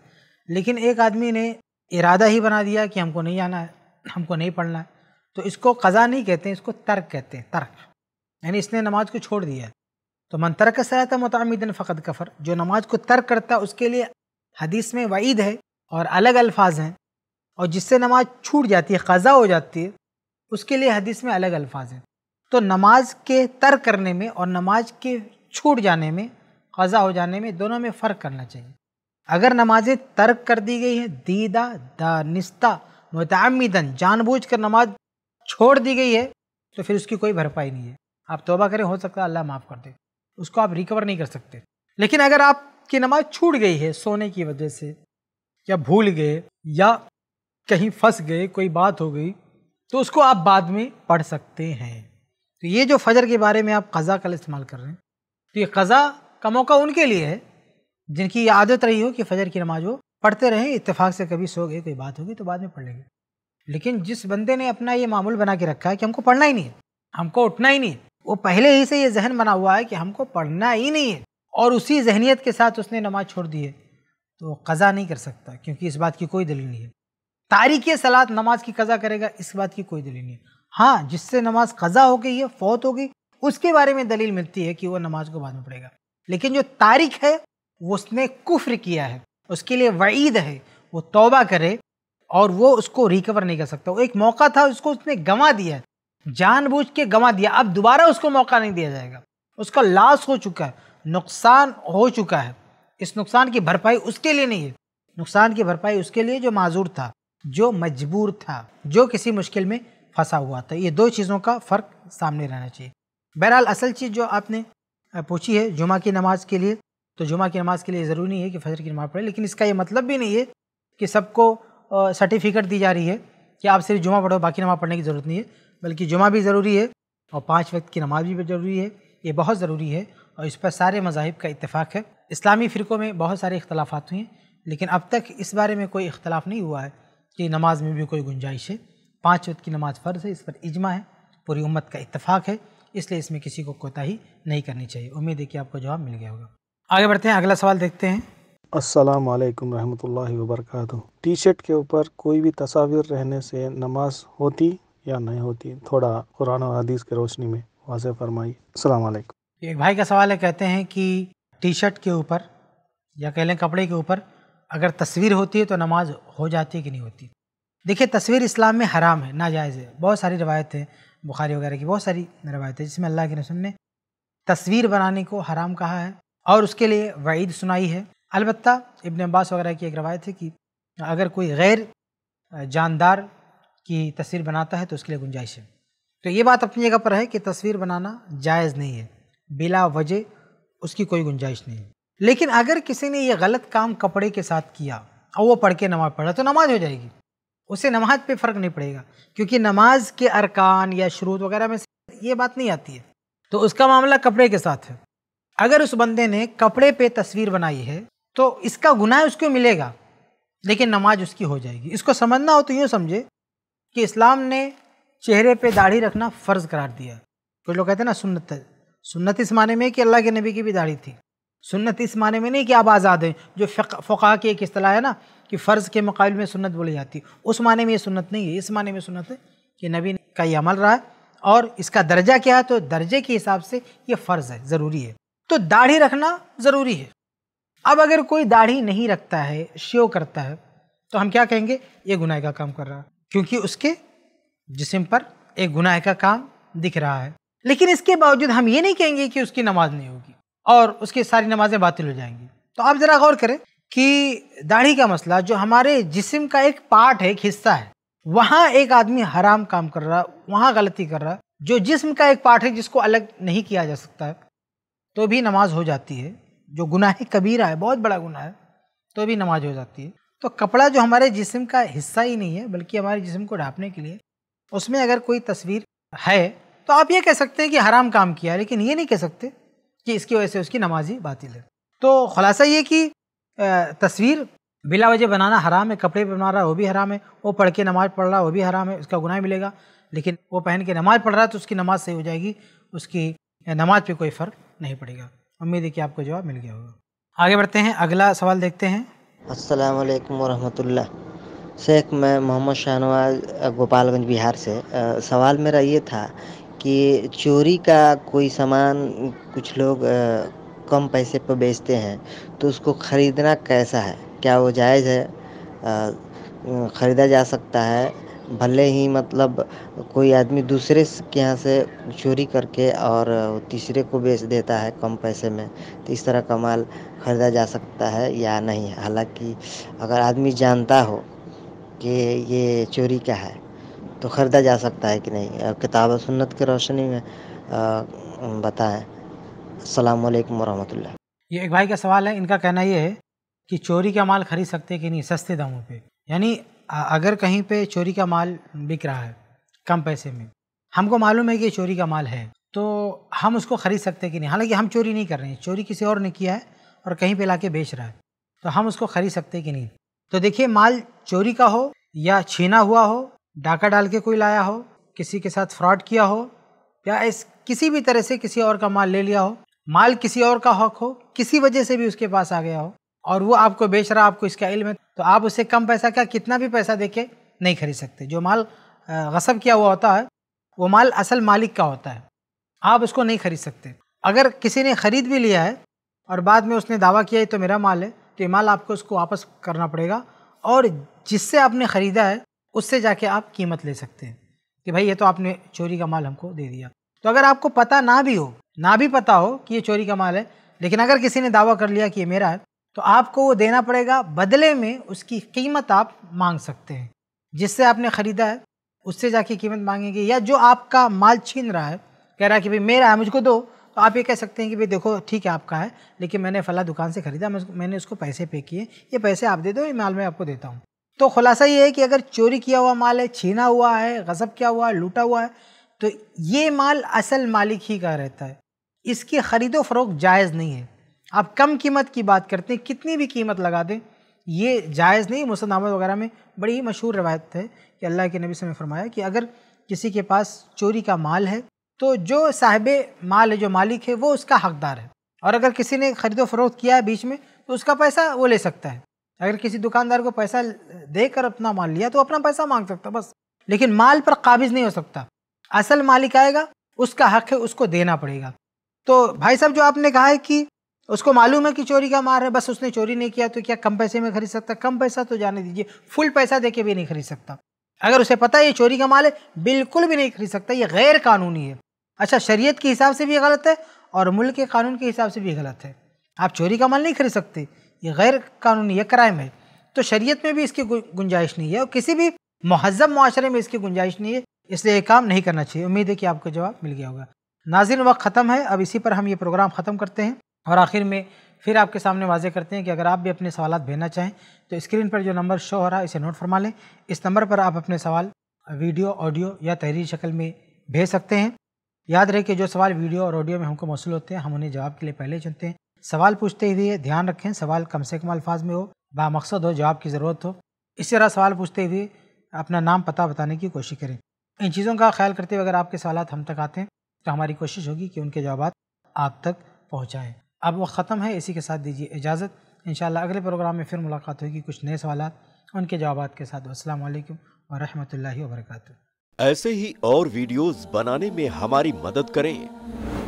लेकिन एक आदमी ने इरादा ही बना दिया कि हमको नहीं आना है हमको नहीं पढ़ना है तो इसको कज़ा नहीं कहते इसको तर्क कहते हैं तर्क यानी इसने नमाज को छोड़ दिया तो मन तर्क सहायता मतमिदन फ़कत कफ़र जो नमाज को तर्क करता है उसके लिए हदीस में वईद है और अलग अल्फाज हैं और जिससे नमाज छूट जाती है कज़ा हो जाती है उसके लिए हदीस में अलग अल्फाज हैं तो नमाज के तर्क करने में और नमाज के छूट जाने में कज़ा हो जाने में दोनों में फ़र्क करना चाहिए अगर नमाजें तर्क कर दी गई है दीदा दानिस्ता मुतामिदन जानबूझ कर नमाज छोड़ दी गई है तो फिर उसकी कोई भरपाई नहीं है आप तोबा करें हो सकता है अल्लाह माफ़ कर दे उसको आप रिकवर नहीं कर सकते लेकिन अगर आपकी नमाज छूट गई है सोने की वजह से या भूल गए या कहीं फंस गए कोई बात हो गई तो उसको आप बाद में पढ़ सकते हैं तो ये जो फजर के बारे में आप कज़ा का इस्तेमाल कर रहे हैं तो ये कज़ा का मौका उनके लिए है जिनकी आदत रही हो कि फजर की नमाज वो पढ़ते रहें इतफ़ाक़ से कभी सो गए कोई बात होगी तो बाद में पढ़ लेंगे लेकिन जिस बंदे ने अपना ये मामूल बना के रखा है कि हमको पढ़ना ही नहीं है हमको उठना ही नहीं है वो पहले ही से ये जहन बना हुआ है कि हमको पढ़ना ही नहीं है और उसी जहनीत के साथ उसने नमाज छोड़ दी है तो कज़ा नहीं कर सकता क्योंकि इस बात की कोई दलील नहीं है तारीख सलात नमाज की कज़ा करेगा इस बात की कोई दलील नहीं है हाँ जिससे नमाज कज़ा हो गई है फौत हो गई उसके बारे में दलील मिलती है कि वह नमाज को बाद में पढ़ेगा लेकिन जो तारीख है उसने कुफ्र किया है उसके लिए वईद है वो तौबा करे और वो उसको रिकवर नहीं कर सकता वो एक मौका था उसको उसने गंवा दिया जानबूझ के गंवा दिया अब दोबारा उसको मौका नहीं दिया जाएगा उसका लॉस हो चुका है नुकसान हो चुका है इस नुकसान की भरपाई उसके लिए नहीं है नुकसान की भरपाई उसके लिए जो माजूर था जो मजबूर था जो किसी मुश्किल में फंसा हुआ था ये दो चीज़ों का फ़र्क सामने रहना चाहिए बहरहाल असल चीज़ जो आपने पूछी है जुमा की नमाज के लिए तो जुमा की नमाज़ के लिए ज़रूरी नहीं है कि फजर की नमाज़ पढ़े लेकिन इसका ये मतलब भी नहीं है कि सबको सर्टिफिकेट दी जा रही है कि आप सिर्फ जुमा पढ़ो बाकी नमाज़ पढ़ने की ज़रूरत नहीं है बल्कि जुमा भी ज़रूरी है और पाँच वक्त की नमाज भी ज़रूरी है ये बहुत ज़रूरी है और इस पर सारे मजाहब का इतफ़ाक़ है इस्लामी फ़िरक़ों में बहुत सारे इख्तलाफात हुए हैं लेकिन अब तक इस बारे में कोई इख्तलाफ नहीं हुआ है कि नमाज में भी कोई गुंजाइश है पाँच वक्त की नमाज फ़र्ज़ है इस पर इजमा है पूरी उम्मत का इतफ़ाक़ है इसलिए इसमें किसी को कोताही नहीं करनी चाहिए उम्मीद है कि आपको जवाब मिल गया होगा आगे बढ़ते हैं अगला सवाल देखते हैं अस्सलाम वालेकुम रहमतुल्लाहि बरकातहू टी शर्ट के ऊपर कोई भी तस्वीर रहने से नमाज होती या नहीं होती थोड़ा कुरान और हदीस की रोशनी में वाजे फरमाइए अस्सलाम वालेकुम एक भाई का सवाल है कहते हैं कि टी शर्ट के ऊपर या कह लें कपड़े के ऊपर अगर तस्वीर होती है तो नमाज हो जाती है कि नहीं होती देखिए तस्वीर इस्लाम में हराम है नाजायज़ है बहुत सारी रवायतें बुखारी वगैरह की बहुत सारी रवायतें जिसमें अल्लाह के रसूल ने तस्वीर बनाने को हराम कहा है और उसके लिए वईद सुनाई है अलबत् इबन अब्बास वगैरह की एक रवायत है कि अगर कोई गैर जानदार की तस्वीर बनाता है तो उसके लिए गुंजाइश है तो ये बात अपनी जगह पर है कि तस्वीर बनाना जायज़ नहीं है बिला वजह उसकी कोई गुंजाइश नहीं है लेकिन अगर किसी ने यह गलत काम कपड़े के साथ किया और वो पढ़ के नमाज़ पढ़ा तो नमाज हो जाएगी उसे नमाज पे फ़र्क नहीं पड़ेगा क्योंकि नमाज के अरकान या शरूत वगैरह में ये बात नहीं आती है तो उसका मामला कपड़े के साथ है अगर उस बंदे ने कपड़े पे तस्वीर बनाई है तो इसका गुनाह उसको मिलेगा लेकिन नमाज उसकी हो जाएगी इसको समझना हो तो यूँ समझे कि इस्लाम ने चेहरे पे दाढ़ी रखना फ़र्ज़ करार दिया कुछ लोग कहते हैं ना सुन्नत सुन्नत इस माने में कि अल्लाह के नबी की भी दाढ़ी थी सुन्नत इस माने में नहीं कि आप आज़ाद हैं जो फ़ा की एक अतलाह है ना कि फ़र्ज़ के मुकाबले में सुन्नत बोली जाती उस माने में ये सुन्नत नहीं है इस माने में सुन्नत है कि नबी का ये अमल रहा है और इसका दर्जा क्या है तो दर्जे के हिसाब से ये फ़र्ज़ है ज़रूरी है तो दाढ़ी रखना ज़रूरी है अब अगर कोई दाढ़ी नहीं रखता है श्यो करता है तो हम क्या कहेंगे ये गुनाह का काम कर रहा है क्योंकि उसके जिसम पर एक गुनाह का काम दिख रहा है लेकिन इसके बावजूद हम ये नहीं कहेंगे कि उसकी नमाज नहीं होगी और उसकी सारी नमाज़ें बातिल हो जाएंगी तो आप ज़रा गौर करें कि दाढ़ी का मसला जो हमारे जिस्म का एक पार्ट है एक हिस्सा है वहाँ एक आदमी हराम काम कर रहा है वहाँ गलती कर रहा है जो जिस्म का एक पार्ट है जिसको अलग नहीं किया जा सकता है तो भी नमाज हो जाती है जो गुनाह कबीरा है बहुत बड़ा गुनाह है तो भी नमाज हो जाती है तो कपड़ा जो हमारे जिस्म का हिस्सा ही नहीं है बल्कि हमारे जिस्म को ढापने के लिए उसमें अगर कोई तस्वीर है तो आप ये कह सकते हैं कि हराम काम किया लेकिन ये नहीं कह सकते कि इसकी वजह से उसकी नमाजी बातिल है तो खुलासा ये कि तस्वीर बिला वजह बनाना हराम है कपड़े बना रहा है वो भी हराम है वो पढ़ के नमाज़ पढ़ रहा है वो भी हराम है उसका गुनाह मिलेगा लेकिन वो पहन के नमाज़ पढ़ रहा है तो उसकी नमाज़ सही हो जाएगी उसकी नमाज पे कोई फ़र्क नहीं पड़ेगा उम्मीद है कि आपको जवाब मिल गया होगा आगे बढ़ते हैं अगला सवाल देखते हैं असलकम वरहमतुल्ल शेख मैं मोहम्मद शाहनवाज गोपालगंज बिहार से आ, सवाल मेरा ये था कि चोरी का कोई सामान कुछ लोग आ, कम पैसे पर बेचते हैं तो उसको ख़रीदना कैसा है क्या वो जायज़ है आ, ख़रीदा जा सकता है भले ही मतलब कोई आदमी दूसरे के यहाँ से चोरी करके और तीसरे को बेच देता है कम पैसे में तो इस तरह का माल ख़रीदा जा सकता है या नहीं हालांकि अगर आदमी जानता हो कि ये चोरी का है तो ख़रीदा जा सकता है कि नहीं और किताब सुन्नत की रोशनी में बताएं असलकम वरहमल्ला ये एक भाई का सवाल है इनका कहना ये है कि चोरी का माल खरीद सकते कि नहीं सस्ते दामों पे यानी अगर कहीं पे चोरी का माल बिक रहा है कम पैसे में हमको मालूम है कि चोरी का माल है तो हम उसको ख़रीद सकते कि नहीं हालांकि हम चोरी नहीं कर रहे हैं चोरी किसी और ने किया है और कहीं पे लाके बेच रहा है तो हम उसको ख़रीद सकते कि नहीं तो देखिए माल चोरी का हो या छीना हुआ हो डाका डाल के कोई लाया हो किसी के साथ फ्रॉड किया हो या इस किसी भी तरह से किसी और का माल ले लिया हो माल किसी और का हक हो किसी वजह से भी उसके पास आ गया हो और वो आपको बेच रहा आपको इसका इल्म है तो आप उसे कम पैसा क्या कितना भी पैसा दे के नहीं खरीद सकते जो माल गसब किया हुआ होता है वो माल असल मालिक का होता है आप उसको नहीं खरीद सकते अगर किसी ने ख़रीद भी लिया है और बाद में उसने दावा किया है तो मेरा माल है तो ये माल आपको उसको वापस करना पड़ेगा और जिससे आपने ख़रीदा है उससे जाके आप कीमत ले सकते हैं कि भाई ये तो आपने चोरी का माल हमको दे दिया तो अगर आपको पता ना भी हो ना भी पता हो कि ये चोरी का माल है लेकिन अगर किसी ने दावा कर लिया कि ये मेरा है तो आपको वो देना पड़ेगा बदले में उसकी कीमत आप मांग सकते हैं जिससे आपने ख़रीदा है उससे जाके कीमत मांगेंगे या जो आपका माल छीन रहा है कह रहा है कि भाई मेरा है मुझको दो तो आप ये कह सकते हैं कि भाई देखो ठीक है आपका है लेकिन मैंने फला दुकान से ख़रीदा मैंने उसको पैसे पे किए ये पैसे आप दे दो ये माल मैं आपको देता हूँ तो खुलासा ये है कि अगर चोरी किया हुआ माल है छीना हुआ है गजब किया हुआ है लूटा हुआ है तो ये माल असल मालिक ही का रहता है इसकी ख़रीदो फरोख जायज़ नहीं है आप कम कीमत की बात करते हैं कितनी भी कीमत लगा दें ये जायज़ नहीं मुसद आमद वगैरह में बड़ी ही मशहूर रवायत है कि अल्लाह के नबी से फरमाया कि अगर किसी के पास चोरी का माल है तो जो साहिब माल है जो मालिक है वो उसका हकदार है और अगर किसी ने ख़रीदो फरोख्त किया है बीच में तो उसका पैसा वो ले सकता है अगर किसी दुकानदार को पैसा दे कर अपना माल लिया तो अपना पैसा मांग सकता बस लेकिन माल पर काबिज नहीं हो सकता असल मालिक आएगा उसका हक है उसको देना पड़ेगा तो भाई साहब जो आपने कहा है कि उसको मालूम है कि चोरी का मार है बस उसने चोरी नहीं किया तो क्या कम पैसे में खरीद सकता कम पैसा तो जाने दीजिए फुल पैसा दे के भी नहीं खरीद सकता अगर उसे पता है ये चोरी का माल है बिल्कुल भी नहीं खरीद सकता ये गैर कानूनी है अच्छा शरीयत के हिसाब से भी गलत है और मुल्क के कानून के हिसाब से भी गलत है आप चोरी का माल नहीं खरीद सकते ये गैर कानूनी है क्राइम है तो शरीयत में भी इसकी गुंजाइश नहीं है और किसी भी महजब माशरे में इसकी गुंजाइश नहीं है इसलिए ये काम नहीं करना चाहिए उम्मीद है कि आपको जवाब मिल गया होगा नाजिन वक्त ख़त्म है अब इसी पर हम ये प्रोग्राम ख़त्म करते हैं और आखिर में फिर आपके सामने वाजे करते हैं कि अगर आप भी अपने सवाल भेजना चाहें तो स्क्रीन पर जो नंबर शो हो रहा है इसे नोट फरमा लें इस नंबर पर आप अपने सवाल वीडियो ऑडियो या तहरीर शक्ल में भेज सकते हैं याद रहे कि जो सवाल वीडियो और ऑडियो में हमको मौसू होते हैं हम उन्हें जवाब के लिए पहले चुनते हैं सवाल पूछते हुए ध्यान रखें सवाल कम से कम अल्फाज में हो बामकसद हो जवाब की ज़रूरत हो इस तरह सवाल पूछते हुए अपना नाम पता बताने की कोशिश करें इन चीज़ों का ख्याल करते हुए अगर आपके सवाल हम तक आते हैं तो हमारी कोशिश होगी कि उनके जवाब आप तक पहुँचाएँ अब वक्त ख़त्म है इसी के साथ दीजिए इजाज़त इन अगले प्रोग्राम में फिर मुलाकात होगी कुछ नए सवाल उनके जवाब के साथ असल वरहमल वर्क ऐसे ही और वीडियोज़ बनाने में हमारी मदद करें